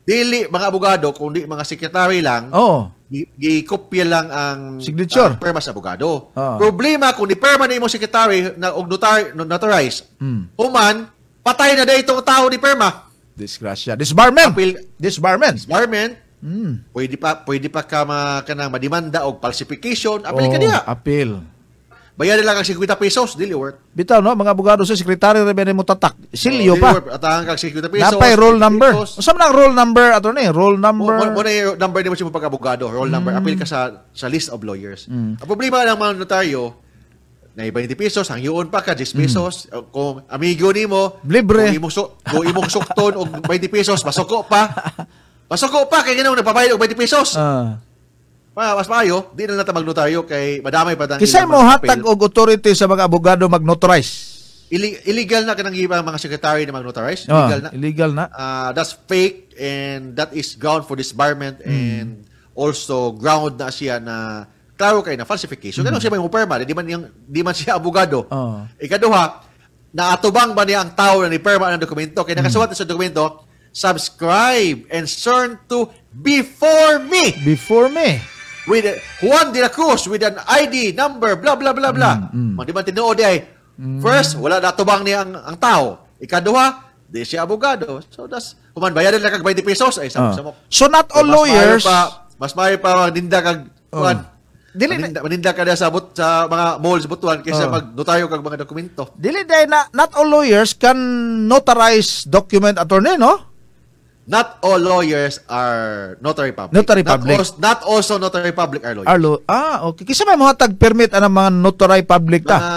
Dili mga abogado, kundi mga secretary lang. Oo. Oh. Gikopya lang ang signature ang perma sa abogado. Oh. Problema kung ni perma ni mo secretary na og notar, notarize. Mm. Human, patay na day itong tao ni perma. Disgrasya. Disbarment. Apil, disbarment. Disbarment. Mm. Pwede pa pwede pa ka ma, kanang madimanda og falsification. Apil oh, ka niya. Apil. Bayarin lang ang 50 pesos, dili worth. Bitaw no, mga abogado sa secretary Rebene mo tatak. Silyo oh, pa. At ang 50 pesos. Napay roll number. Unsa man ang roll number ato ni? Roll number. Mo na number ni mo sa pag abogado, roll number. Mm. Apil ka sa sa list of lawyers. Mm. Ang problema lang man notaryo, na 20 pesos, ang yun pa ka, 10 mm. pesos. Mm. Kung amigo ni mo, libre. Kung imong, kung imong sukton og 20 pesos, masuko pa. Masuko pa, kay ganoon, nagpabayad og 20 pesos. Uh. Mas maayo, di na natin magnotaryo kay madamay pa tang Kisay mo hatag og authority sa mga abogado mag-notarize. Ili- illegal na kanang ibang mga secretary na mag-notarize. Oh, illegal na. Illegal na. Uh, that's fake and that is ground for disbarment mm. and also ground na siya na klaro kay na falsification. Mm. Ganun hmm. siya may perma, di man, yung, di man siya abogado. Oh. Ikaduha, naatubang ba niya ang tao na ni perma ng dokumento? Kaya hmm. nakasulat mm. sa dokumento, subscribe and turn to before me. Before me with Juan de la Cruz with an ID number, blah, blah, blah, blah. Mm, mm. Di ba ay, eh. mm. first, wala natubang niya ang, ang tao. Ikaduha, di siya abogado. So, that's, human, bayaran lang kag 20 pesos. Ay, sam, uh. Samok. So, not all so, mas lawyers. Pa, mas maayo pa magdinda kag, uh. Juan, dili maninda, maninda ka sa but, sa mga malls butuan kaysa uh, oh. magdo tayo kag mga dokumento. Dili dai na not all lawyers can notarize document attorney no? not all lawyers are notary public. Notary public. Not, also, not also notary public are lawyers. Are lo- ah, okay. Kisa may mga tag-permit ang mga notary public ta? Mga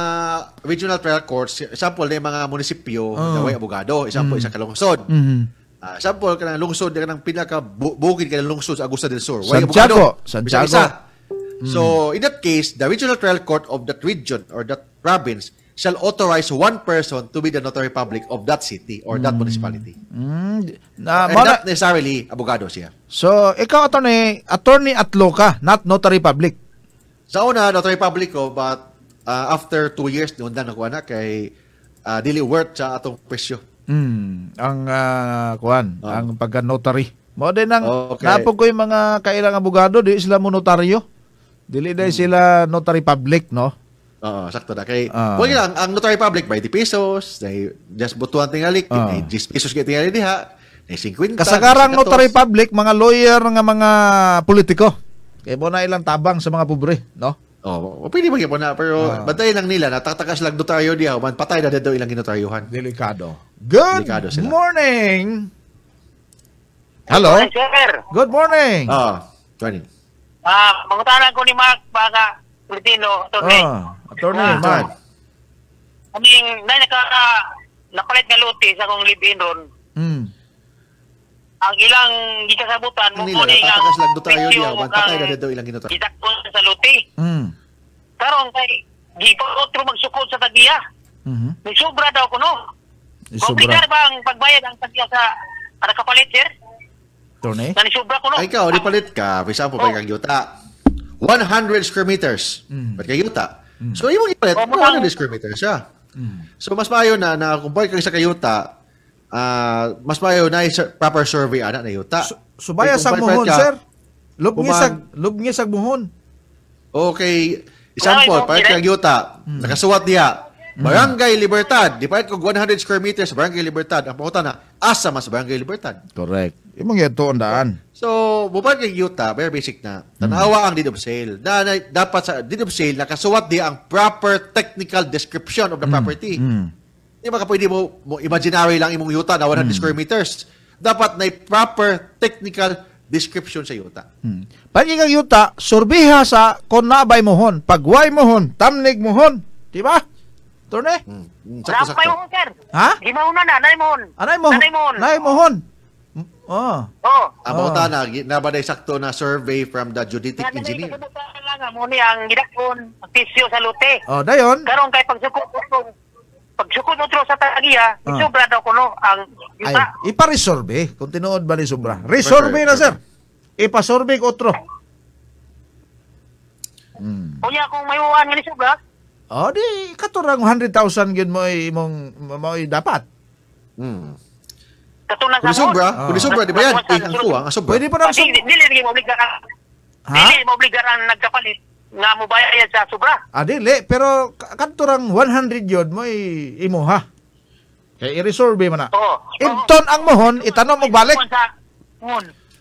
regional trial courts, example na mga munisipyo, oh. naway abogado, example, mm. isa kalungsod. lungsod. Mm-hmm. Uh, example, ka ng lungsod, ka ng pinaka bu- bukid ka ng lungsod sa Agusta del Sur. Way Santiago. Abogado, Santiago. Mm. So, in that case, the regional trial court of that region or that province shall authorize one person to be the notary public of that city or that mm. municipality. Mm. Uh, And not necessarily abogado siya. So, ikaw, attorney, attorney at law ka, not notary public. Sa una, notary public ko, but uh, after two years, noon na nakuha na kay uh, Dili Worth sa atong presyo. Mm. Ang, uh, kuhan, oh. Ah. ang pagka-notary. Mo din ang okay. napog ko yung mga kailang abogado, di sila mo notaryo. Dili dahil hmm. sila notary public, no? Oo, sakto na. Kay, uh, ah. wala lang, ang Notary Public, 20 pesos, na just butuan tingali, uh, ah. 10 eh, pesos kay tingali diha, eh, na 50. Kasagarang Notary Public, mga lawyer, nga mga politiko. Kay mo na ilang tabang sa mga pobre, no? Oh, pwede magyapon na pero uh, bantayan lang nila natatakas lang notaryo diha man patay na daw ilang ginotaryuhan. Delikado. Good Delikado sila. morning. Hello. Good morning. Sir. Good morning. Ah, uh, Ah, uh, mangutana ko ni Mark baka Lutino, attorney. Oh, attorney, uh, ah. man. I mean, na naka, napalit nga luti sa akong live-in ron. Mm. Ang ilang gikasabutan, mo po niya ang lang tayo niya, man patay na daw ilang ginuto. ginutan. Gitakon sa luti. Mm. Karon kay, gipotro magsukod sa tagiya. Mm May sobra daw ko, no? Komplikar ba ang pagbayad ang tagiya sa para kapalit, sir? Tony? Nani sobra ko, no? Ay, ikaw, di palit ka. Pisa po oh. kay kang yuta. 100 square meters. Mm. Ba't kayo yuta? Mm. So, yung ipalit, oh, 100 square meters siya. Mm. So, mas maayo na, na compare boy sa kayuta, uh, mas maayo na proper survey ana na yuta. So, subaya so, sa muhon, ka, sir. Lubngi sa, lubngi sa muhon. Okay. Example, para palit yuta, mm. nakasuwat niya, Mm-hmm. Barangay Libertad, dipart ko 100 square meters Barangay Libertad. Ang pangutan na, asa mas Barangay Libertad? Correct. Imong ito ang daan. So, buban ng yuta, very basic na. Tanawa mm-hmm. ang deed of sale. Na, na, dapat sa deed of sale nakasuwat di ang proper technical description of the mm-hmm. property. Mm. Di ba ka mo, mo imaginary lang imong yuta na 100 square meters? Dapat na proper technical description sa yuta. Hmm. Pagiging yuta, surbiha sa kung nabay mohon, pagway mohon, tamnig mohon. Di ba? Turne? Hmm. Sakto, sakto. mo, sir. Ha? Ginauna na, naimon. Ah, naimon. Naimon. Naimon. Hmm. Oh. Oh. Amo ta oh. na nabaday sakto na survey from the Juditic Engineer. Nga mo ni ang gidakon pisyo sa lute. Oh, dayon. Karon kay pagsukod utro pagsukod utro sa tagiya, oh. Ah. sobra daw kuno ang yuta. Ay, ipa kung tinuod ba ni sobra. Resurvey na sir. Ipa-survey ko utro. Hmm. Kuya, kung may uwan ni sobra, o, oh, di, katurang 100,000 gid mo imong mo dapat. Hmm. Katunang sa sobra, ah. kung sobra di ba yan? Ihang kuha, ang sobra. Pwede pa na sobra. Dili lagi mo obligaran. Dili mo obligaran nagkapalit nga mo bayad sa sobra. Ah, dili, pero katurang 100 yod mo ha. Kay i-resolve mo na. Oo. Ibton ang mohon, itanom mo balik.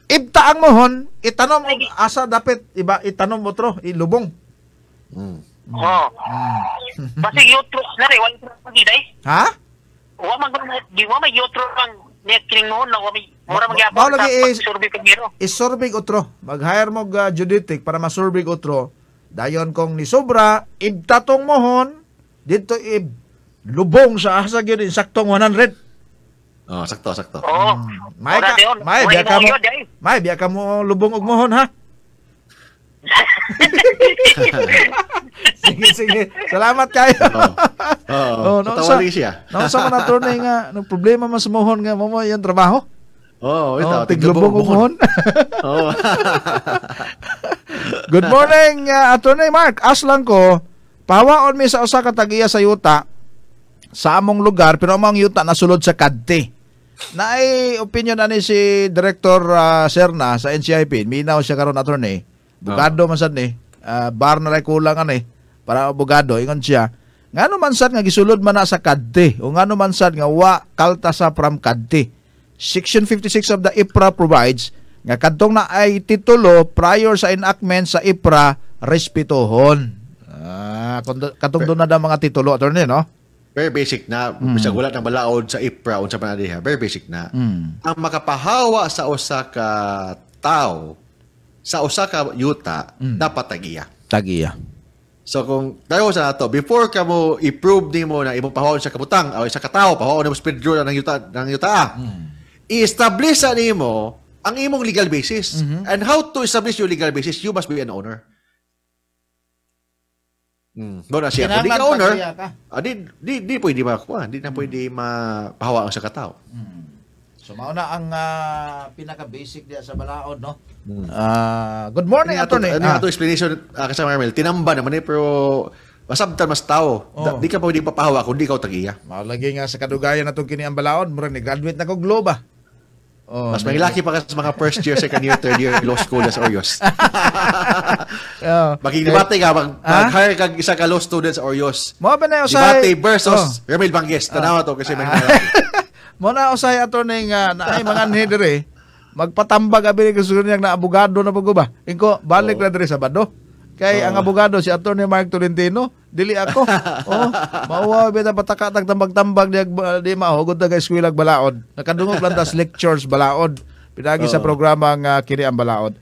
Ibta ang mohon, itanom mo asa dapat iba itanom mo tro, ilubong. Hmm. Mm. Oo. Ah. Mm. Basi yutro na rin, wala pa magiday. Eh. Ha? Wa mag di wa may yutro ang netring noon na wa may mura magyapon sa pag-survey pagmiro. Isurvey utro. Mag-hire mo ga uh, juditic para masurvey utro. Dayon kong ni sobra, ibtatong mohon, dito ib lubong sa asa gyud in saktong 100. Oh, sakto, sakto. Oh, Mm. May ka, may biya ka mo. May biya ka mo lubong og mohon ha. sige, sige. Salamat kayo. Oo. Oh, oh, oh, no, sa, siya. no, sa mga turn nga, no, problema mas mohon nga, mo yan trabaho. Oo, oh, ito. Oh, tiglubong umuhon. oh. Good morning, uh, Attorney Mark. As lang ko, pahawaon mi sa usa ka tagiya sa yuta sa among lugar pero among yuta nasulod sa kadte. Naay opinion ani si Director uh, Serna sa NCIP. Minaw siya karon attorney Bugado oh. man sad ni. Uh, bar na ray kulang ani para abogado ingon siya. Ngano man sad nga gisulod man na sa kadte o ngano man sad nga wa kalta sa pram kadte. Section 56 of the IPRA provides nga kadtong na ay titulo prior sa enactment sa IPRA respetohon. Ah, katong doon na da mga titulo attorney no? Very basic na mm. bisag wala nang balaod sa IPRA unsa pa na diha. Very basic na. Mm. Ang makapahawa sa usa ka tao sa Osaka, yuta mm. dapat tagiya. Tagiya. So kung tayo sa nato, before ka mo i-prove nimo na imong pahawon sa kabutang o sa katao, pahawon nimo speed rule ng yuta ng yuta. Mm. I-establish sa nimo ang imong legal basis. Mm-hmm. And how to establish your legal basis, you must be an owner. Mm. Doon na siya. Kung di ka owner, ah, di, di, di pwede makakuha. Di na pwede mapahawaan sa katao. Mm. So mao na ang uh, ah, pinaka basic diya sa balaod no. Uh, good morning ato ni. Ano ato explanation uh, kasi Marmel tinamba naman eh pero masabtan mas tao. Oh. di ka pwedeng papahawa kundi ikaw tagiya. Malagi nga sa kadugayan natong kini ang balaod mura ni graduate na ko globa. Oh, mas may laki pa sa mga first year, second year, third year law school sa Orios. oh. Magigdebate ka, mag, mag-hire ka isa ka law student sa Orios. Mo ba na sa... Debate versus oh. Ramil Banggis. Tanawa to kasi may mga Mo na usay ato ning uh, naay mga anhi dire. Magpatambag abi ni gusto niya na abogado na pagoba. Ingko balik oh. na dire Sabado. Kay oh. ang abogado si Attorney Mark Tolentino, dili ako. oh, mauwa ta pataka tag tambag-tambag di, di mahugod kay eskwela balaod. Nakadungog lang tas lectures balaod. Pinagi oh. sa programa nga uh, kini ang balaod.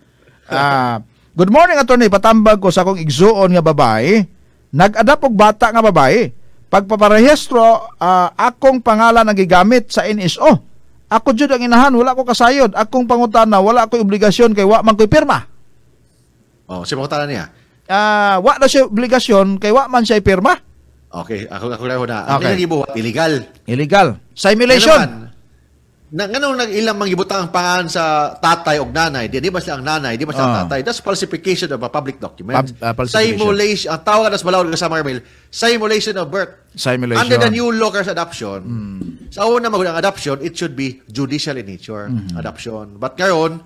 Ah, uh, good morning Attorney, patambag ko sa akong igsuon nga babae. Nag-adapt og bata nga babae Pagpaparehistro, uh, akong pangalan ang gigamit sa NSO. Ako jud ang inahan, wala ko kasayod. Akong pangutana, wala ko obligasyon kay wa man ko'y pirma. Oh, si pangutana niya. Uh, wa na siya obligasyon kay wa man siya pirma. Okay, ako ako na. Ang okay. Ang illegal. Illegal. Simulation na nganong nagilang mangibutang ang pangalan sa tatay og nanay di, di ba sila ang nanay di ba sila oh. ang ah. tatay that's falsification of a uh, public document Pub, uh, simulation ang tawag na sa Balawan kasama Carmel simulation of birth simulation under the new law as adoption mm. sa una magulang adoption it should be judicial in nature mm-hmm. adoption but ngayon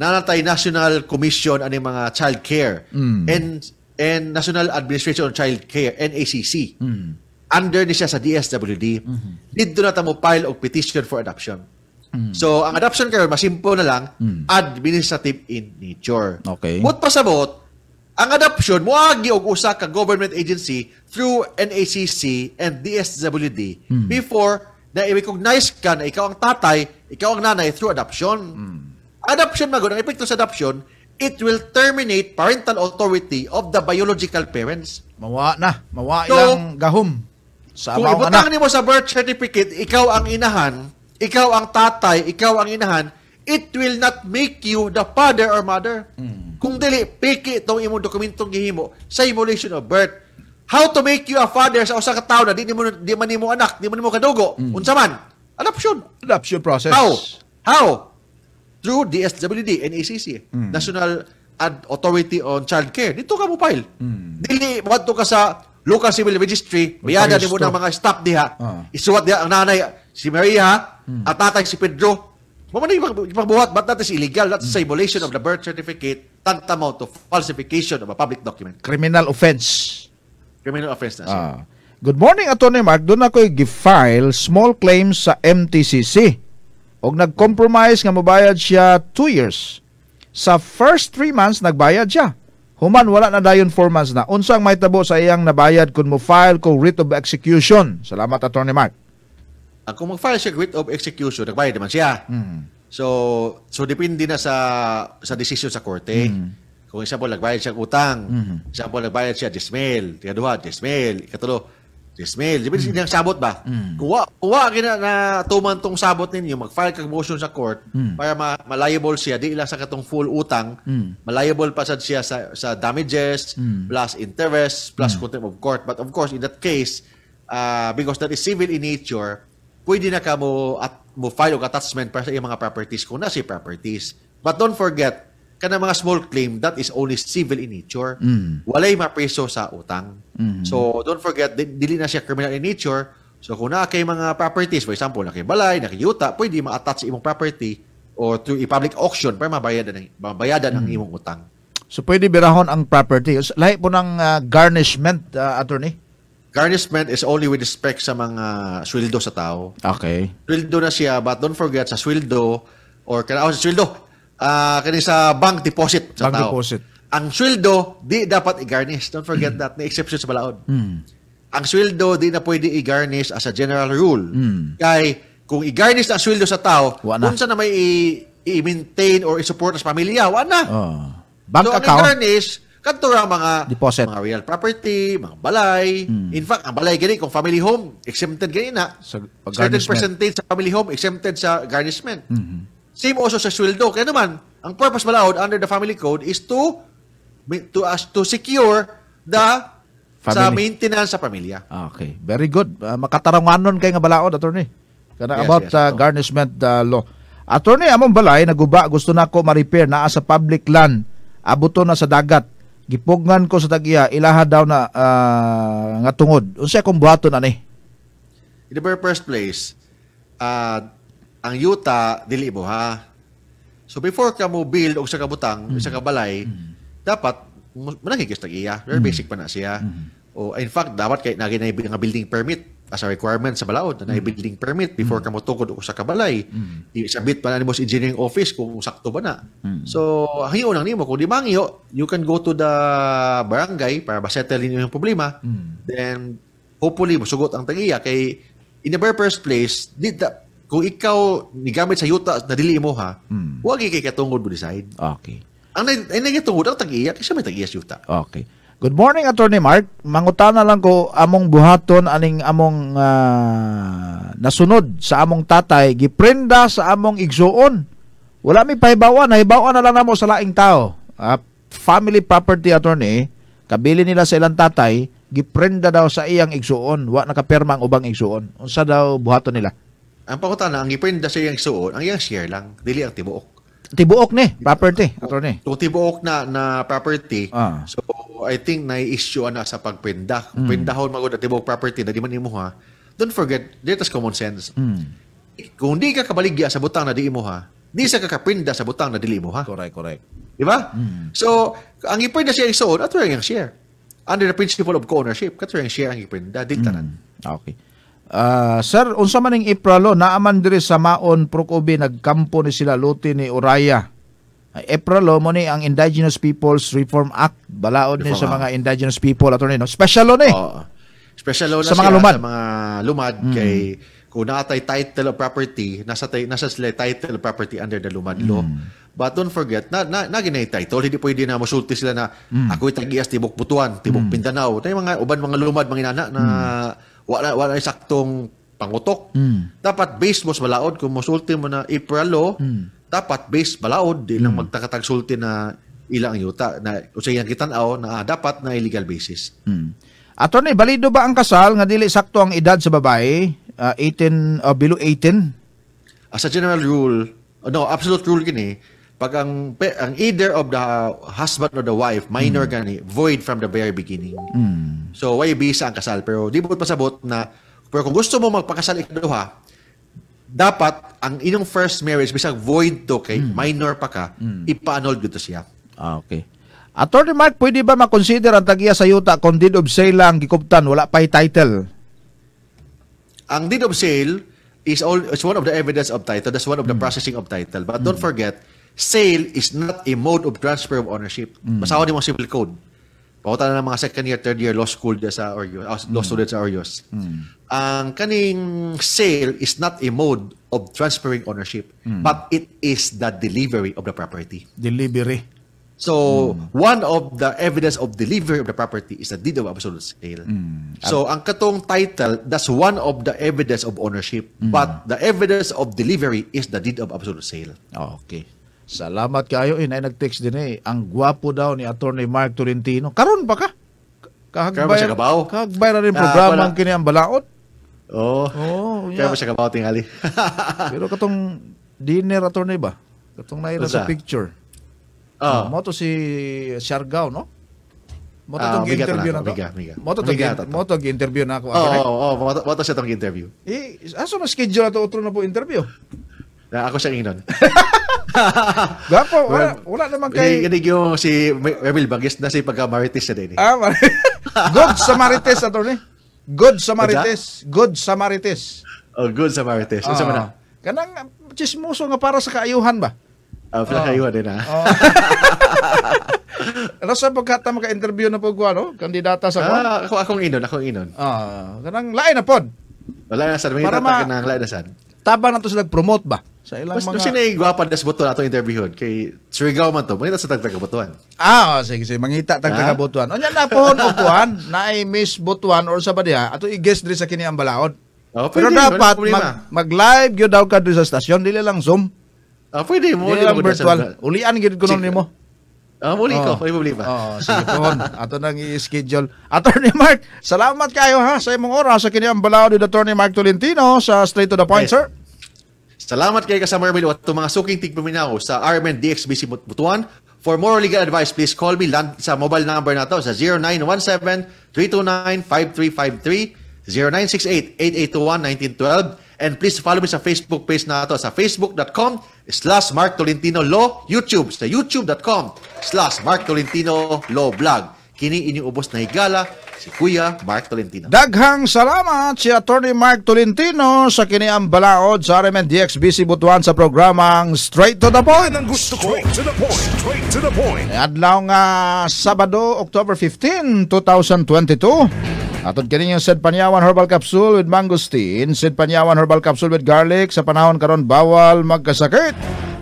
nanatay National Commission ano mga child care mm. and and National Administration on Child Care NACC mm under ni siya sa DSWD, mm-hmm. dito na tamo file og petition for adoption. Hmm. So, ang adoption kayo, masimple na lang, mm. administrative in nature. Okay. What pasabot, ang adoption, muagi og usa ka government agency through NACC and DSWD mm. before na i-recognize ka na ikaw ang tatay, ikaw ang nanay through adoption. Mm. Adoption magod, ang epekto sa adoption, it will terminate parental authority of the biological parents. Mawa na. Mawa so, ilang gahom. Sa kung ibutang ni mo sa birth certificate, ikaw ang inahan, ikaw ang tatay, ikaw ang inahan, it will not make you the father or mother. Mm. Kung dili, piki itong imong dokumentong gihimo sa emulation of birth. How to make you a father sa usa ka tawo na di, di, mo, di man nimo anak, di man nimo kadugo. Mm. Unsa man? Adoption. Adoption process. How? How? Through DSWD, NACC, mm. National Ad Authority on Child Care. Dito ka mo file. Mm. Dili, mo ka sa local civil registry, di mo ng mga staff diha. Uh. Isuwat diha ang nanay si Maria hmm. at tatay si Pedro. Mamana ipagbuhat, but that si illegal. That's hmm. the violation of the birth certificate tantamount to falsification of a public document. Criminal offense. Criminal offense na siya. Ah. Good morning, Atty. Mark. Doon ako i-file small claims sa MTCC. Og nag-compromise nga mabayad siya 2 years. Sa first 3 months, nagbayad siya. Human, wala na dayon 4 months na. Unsang may tabo sa iyang nabayad kung mo file ko writ of execution. Salamat, Atty. Mark uh, kung mag-file siya writ of execution, nagbayad naman siya. Mm. So, so depende na sa sa decision sa korte. Mm. Kung example, hmm. nagbayad siya utang. Mm. Example, nagbayad siya dismail. Tikaduha, dismail. Ikatulo, dismail. Depende mm. ng sabot ba? Mm. Kuha, kuha kina na tumantong sabot ninyo, mag-file kag motion sa court mm. para ma malayable siya, di ila sa katong full utang, mm. malayable pa sad siya sa, sa damages, mm. plus interest, plus mm. contempt of court. But of course, in that case, uh, because that is civil in nature, pwede na ka mo, at, mo file og attachment para sa iyong mga properties kung na si properties. But don't forget, kana mga small claim that is only civil in nature. Mm. Walay mapreso sa utang. Mm. So don't forget dili na siya criminal in nature. So kung naa kay mga properties, for example, na kay balay, na yuta, pwede ma-attach sa imong property or through i-public auction para mabayadan ang mabayadan mm. ang mm-hmm. imong utang. So pwede birahon ang property. Lahi po ng uh, garnishment uh, attorney garnishment is only with respect sa mga sweldo sa tao. Okay. Sweldo na siya, but don't forget sa sweldo or kana oh, sweldo uh, ah, kani sa bank deposit sa bank tao. deposit. Ang sweldo di dapat i-garnish. Don't forget mm. that may exception sa balaod. Mm. Ang sweldo di na pwede i-garnish as a general rule. Mm. Kay kung i-garnish ang sweldo sa tao, kung sa na may i- maintain or i-support sa pamilya, wala na. Oh. Bank so, account. Ang garnish, Kantura ang mga deposit, mga real property, mga balay. Mm. In fact, ang balay gani kung family home exempted gani na. So, certain percentage sa family home exempted sa garnishment. Mm-hmm. Same also sa sweldo. Kaya naman, ang purpose balaod under the family code is to to as to secure the family. sa maintenance sa pamilya. Ah, okay. Very good. Uh, ah, makatarangwanon kay nga balaod attorney. Kana yes, about yes, uh, garnishment uh, law. Attorney among balay naguba gusto nako ma-repair naa sa public land. Abuto na sa dagat Gipugngan ko sa tagiya, ilaha daw na uh, nga tungod. Unsa akong buhaton ani? In the very first place, uh, ang yuta dili mo ha. So before ka mo build og sa kabutang, mm. sa kabalay, mm. dapat manakikis tagiya. Very mm. basic pa na siya. Mm. O in fact, dapat kay naginay nga building permit as a requirement sa balaod na mm. building permit before mm. ka motukod o sa kabalay mm. Mm-hmm. isabit pa na nimo sa engineering office kung sakto ba na mm. so hiyo lang nimo kung di mangiyo you can go to the barangay para ba-settle niyo yung problema mm. then hopefully musugot ang tagiya kay in the very first place did that kung ikaw nigamit sa yuta na dili mo ha mm. wag ikay katungod mo decide okay ang, ang, ang ang tagiya kasi may tagiya sa yuta okay Good morning Attorney Mark. na lang ko among buhaton aning among uh, nasunod sa among tatay giprenda sa among igsuon. Wala mi pahibawan, nahibawan na lang namo sa laing tao. Uh, family property attorney kabili nila sa ilang tatay giprenda daw sa iyang igsuon wa nakapirma ang ubang igsuon unsa daw buhaton nila ang pangutana ang giprenda sa iyang igsuon ang iyang share lang dili ang tibuok tibuok ni property attorney. Kung tibuok na na property. Ah. So I think na issue ana sa pagpinda. Mm. Pindahon magud tibuok property na di man imo ha. Don't forget, there is common sense. Mm. Kung di ka kabaligya sa butang na di imo ha, di sa kakapinda sa butang na dili mo ha. Correct, correct. Di ba? Mm. So, ang ipinda siya isoon, ato yung share. Under the principle of co-ownership, kato yung share ang ipinda, di Mm. Ah, okay. Uh, sir, unsa man ning Aprilo naaman diri sa Maon Prokobe nagkampo ni sila lote ni Uraya. Aprilo mo ni ang Indigenous Peoples Reform Act balaod ni sa mga indigenous people attorney no. Special law ni. Oh, special law na sa mga lumad. sa mga lumad mm. kay kung nakatay title of property, nasa nasa sila title of property under the lumad law. Mm. But don't forget na na, na ginay title, hindi pwede na mosulti sila na mm. ako itag tibok Butuan, tibok mm. Mindanao. Tay mga uban mga lumad mga inana na mm wala wala saktong pangutok. Mm. Dapat base mo sa balaod kung musulti mo na April law, oh, mm. dapat base balaod di lang mm. magtakatagsulti na ilang yuta na usay ang kitan-aw na ah, dapat na illegal basis. Mm. Ato balido ba ang kasal nga dili sakto ang edad sa babae? Uh, 18 uh, below 18? As a general rule, no, absolute rule kini pag ang, ang either of the husband or the wife, minor mm. gani, void from the very beginning. Mm. So, why bisa ang kasal? Pero di mo pasabot na, pero kung gusto mo magpakasal ikaduha, dapat ang inyong first marriage bisag void to kay mm. minor pa ka mm. ipa-annul siya ah, okay Attorney Mark, pwede ba makonsider ang tagiya sa yuta kung deed of sale lang gikuptan, wala pa'y title? Ang deed of sale is all is one of the evidence of title. That's one of the mm. processing of title. But mm. don't forget, sale is not a mode of transfer of ownership. Mm. Basta ako din civil code. Pakunta na ng mga second year, third year law school sa Orios, ah, mm. law students sa Orios. Mm. Ang kaning sale is not a mode of transferring ownership, mm. but it is the delivery of the property. Delivery. So, mm. one of the evidence of delivery of the property is the deed of absolute sale. Mm. So, ang katong title, that's one of the evidence of ownership, mm. but the evidence of delivery is the deed of absolute sale. okay. Salamat kayo. Inay eh, nag-text din eh. Ang gwapo daw ni Attorney Mark Tolentino. Karon pa ka? Kahagbay, Kaya ba Kahagbay na rin ah, programa ang kini ang balaod. Oo. Oh, oh, Kaya ba siya kabaw tingali? Pero katong dinner attorney ba? Katong naira sa picture. Oh. Uh, mo to si Siargao, no? Mo to ah, tong uh, interview na, na to. Miga, miga. Mo to tong interview na ako. Oo, oh, oh, oh, mo to siya tong interview. Eh, aso na schedule na to otro na po interview? na ako siya ingnon. Gapo, wala, wala naman kay... Hindi yung si Emil Bagis na si pagka-Marites na din. Eh. Ah, Mar- good Samarites, attorney. Good Samarites. Good Samarites. Oh, good Samarites. Ano uh, sa na? Ah. Kanang chismoso nga para sa kaayuhan ba? Ah, uh, para oh. kaayuhan din ah. Oh. ano sa pagkata maka interview na po ko ano, kandidata sa ko? Ah, ako akong inon, akong inon. Ah, kanang lain na pod. Wala na sa mga tatak na lain na sad. Tabang na to sila nag-promote ba? Sa ilang mas, mga... Kasi naigwapa na sa butuan ato interview kay Surigao man to. Mangita sa tagtaga butuan. Ah, oh, sige, sige. Mangita ah? tagtaga butuan. O yan na po, butuan. na ay miss butuan or sa badiha. Ato i-guest rin sa kini ang balaod. Oh, pwede, Pero dapat mag, mag-live yun daw ka sa stasyon. Dili lang Zoom. Ah, pwede mo. Dili lang virtual. Ulian yun ko nun mo. Ah, oh, muli oh. ko. May problema. Oo, oh, sige po. Ato nang i-schedule. Attorney Mark, salamat kayo ha sa imong oras sa kini balaw ni Attorney Mark Tolentino sa Straight to the Point, yes. sir. Salamat kay Kasama Ermelo at mga suking tigpaminaw sa RMN DXBC Butuan. For more legal advice, please call me land, sa mobile number na to sa 0917-329-5353, 0968-8821-1912, and please follow me sa Facebook page na to sa facebook.com slash Mark Tolentino Law YouTube sa youtube.com slash Mark Tolentino Law Vlog. Kini inyong ubos na higala si Kuya Mark Tolentino. Daghang salamat si Attorney Mark Tolentino sa kiniang balaod sa RMNDXBC Butuan sa programang Straight to the Point. Ang gusto ko. Straight to the point. Straight to the point. Adlaw nga Sabado, October 15, 2022. Atod kini yung Sed Panyawan Herbal Capsule with Mangosteen, Sed Panyawan Herbal Capsule with Garlic. Sa panahon karon bawal magkasakit.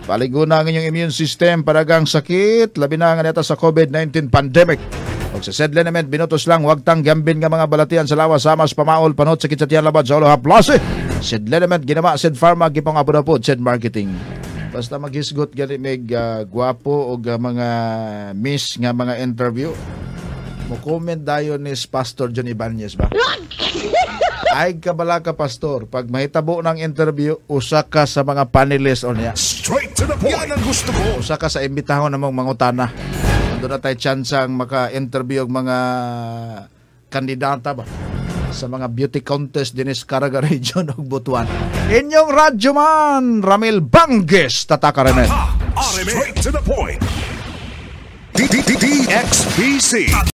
Paliguna ang inyong immune system para gang sakit, labi na nga sa COVID-19 pandemic. Pag sa said liniment, binutos lang, huwag tang gambin nga mga balatian sa lawa, sama sa pamaol, panot, sakit sa tiyan labad, sa ulo, haplase. Said liniment, ginama, said pharma, gipang apod-apod, said marketing. Basta maghisgot gani may uh, gwapo o uh, mga miss nga mga interview. Mo comment dayon ni Pastor John Ibanez ba? Ay kabala ka pastor, pag mahitabo ng interview, usa ka sa mga panelists o niya. Straight to the point. Yan ang gusto ko. Usa ka sa imbitahon namong mangutana. Doon na tayo chance ang maka-interview og mga kandidata ba sa mga beauty contest dinis Caraga Region ug Butuan. Inyong radyo man, Ramil Bangges, tataka rin. Eh. Straight to the point. DXPC.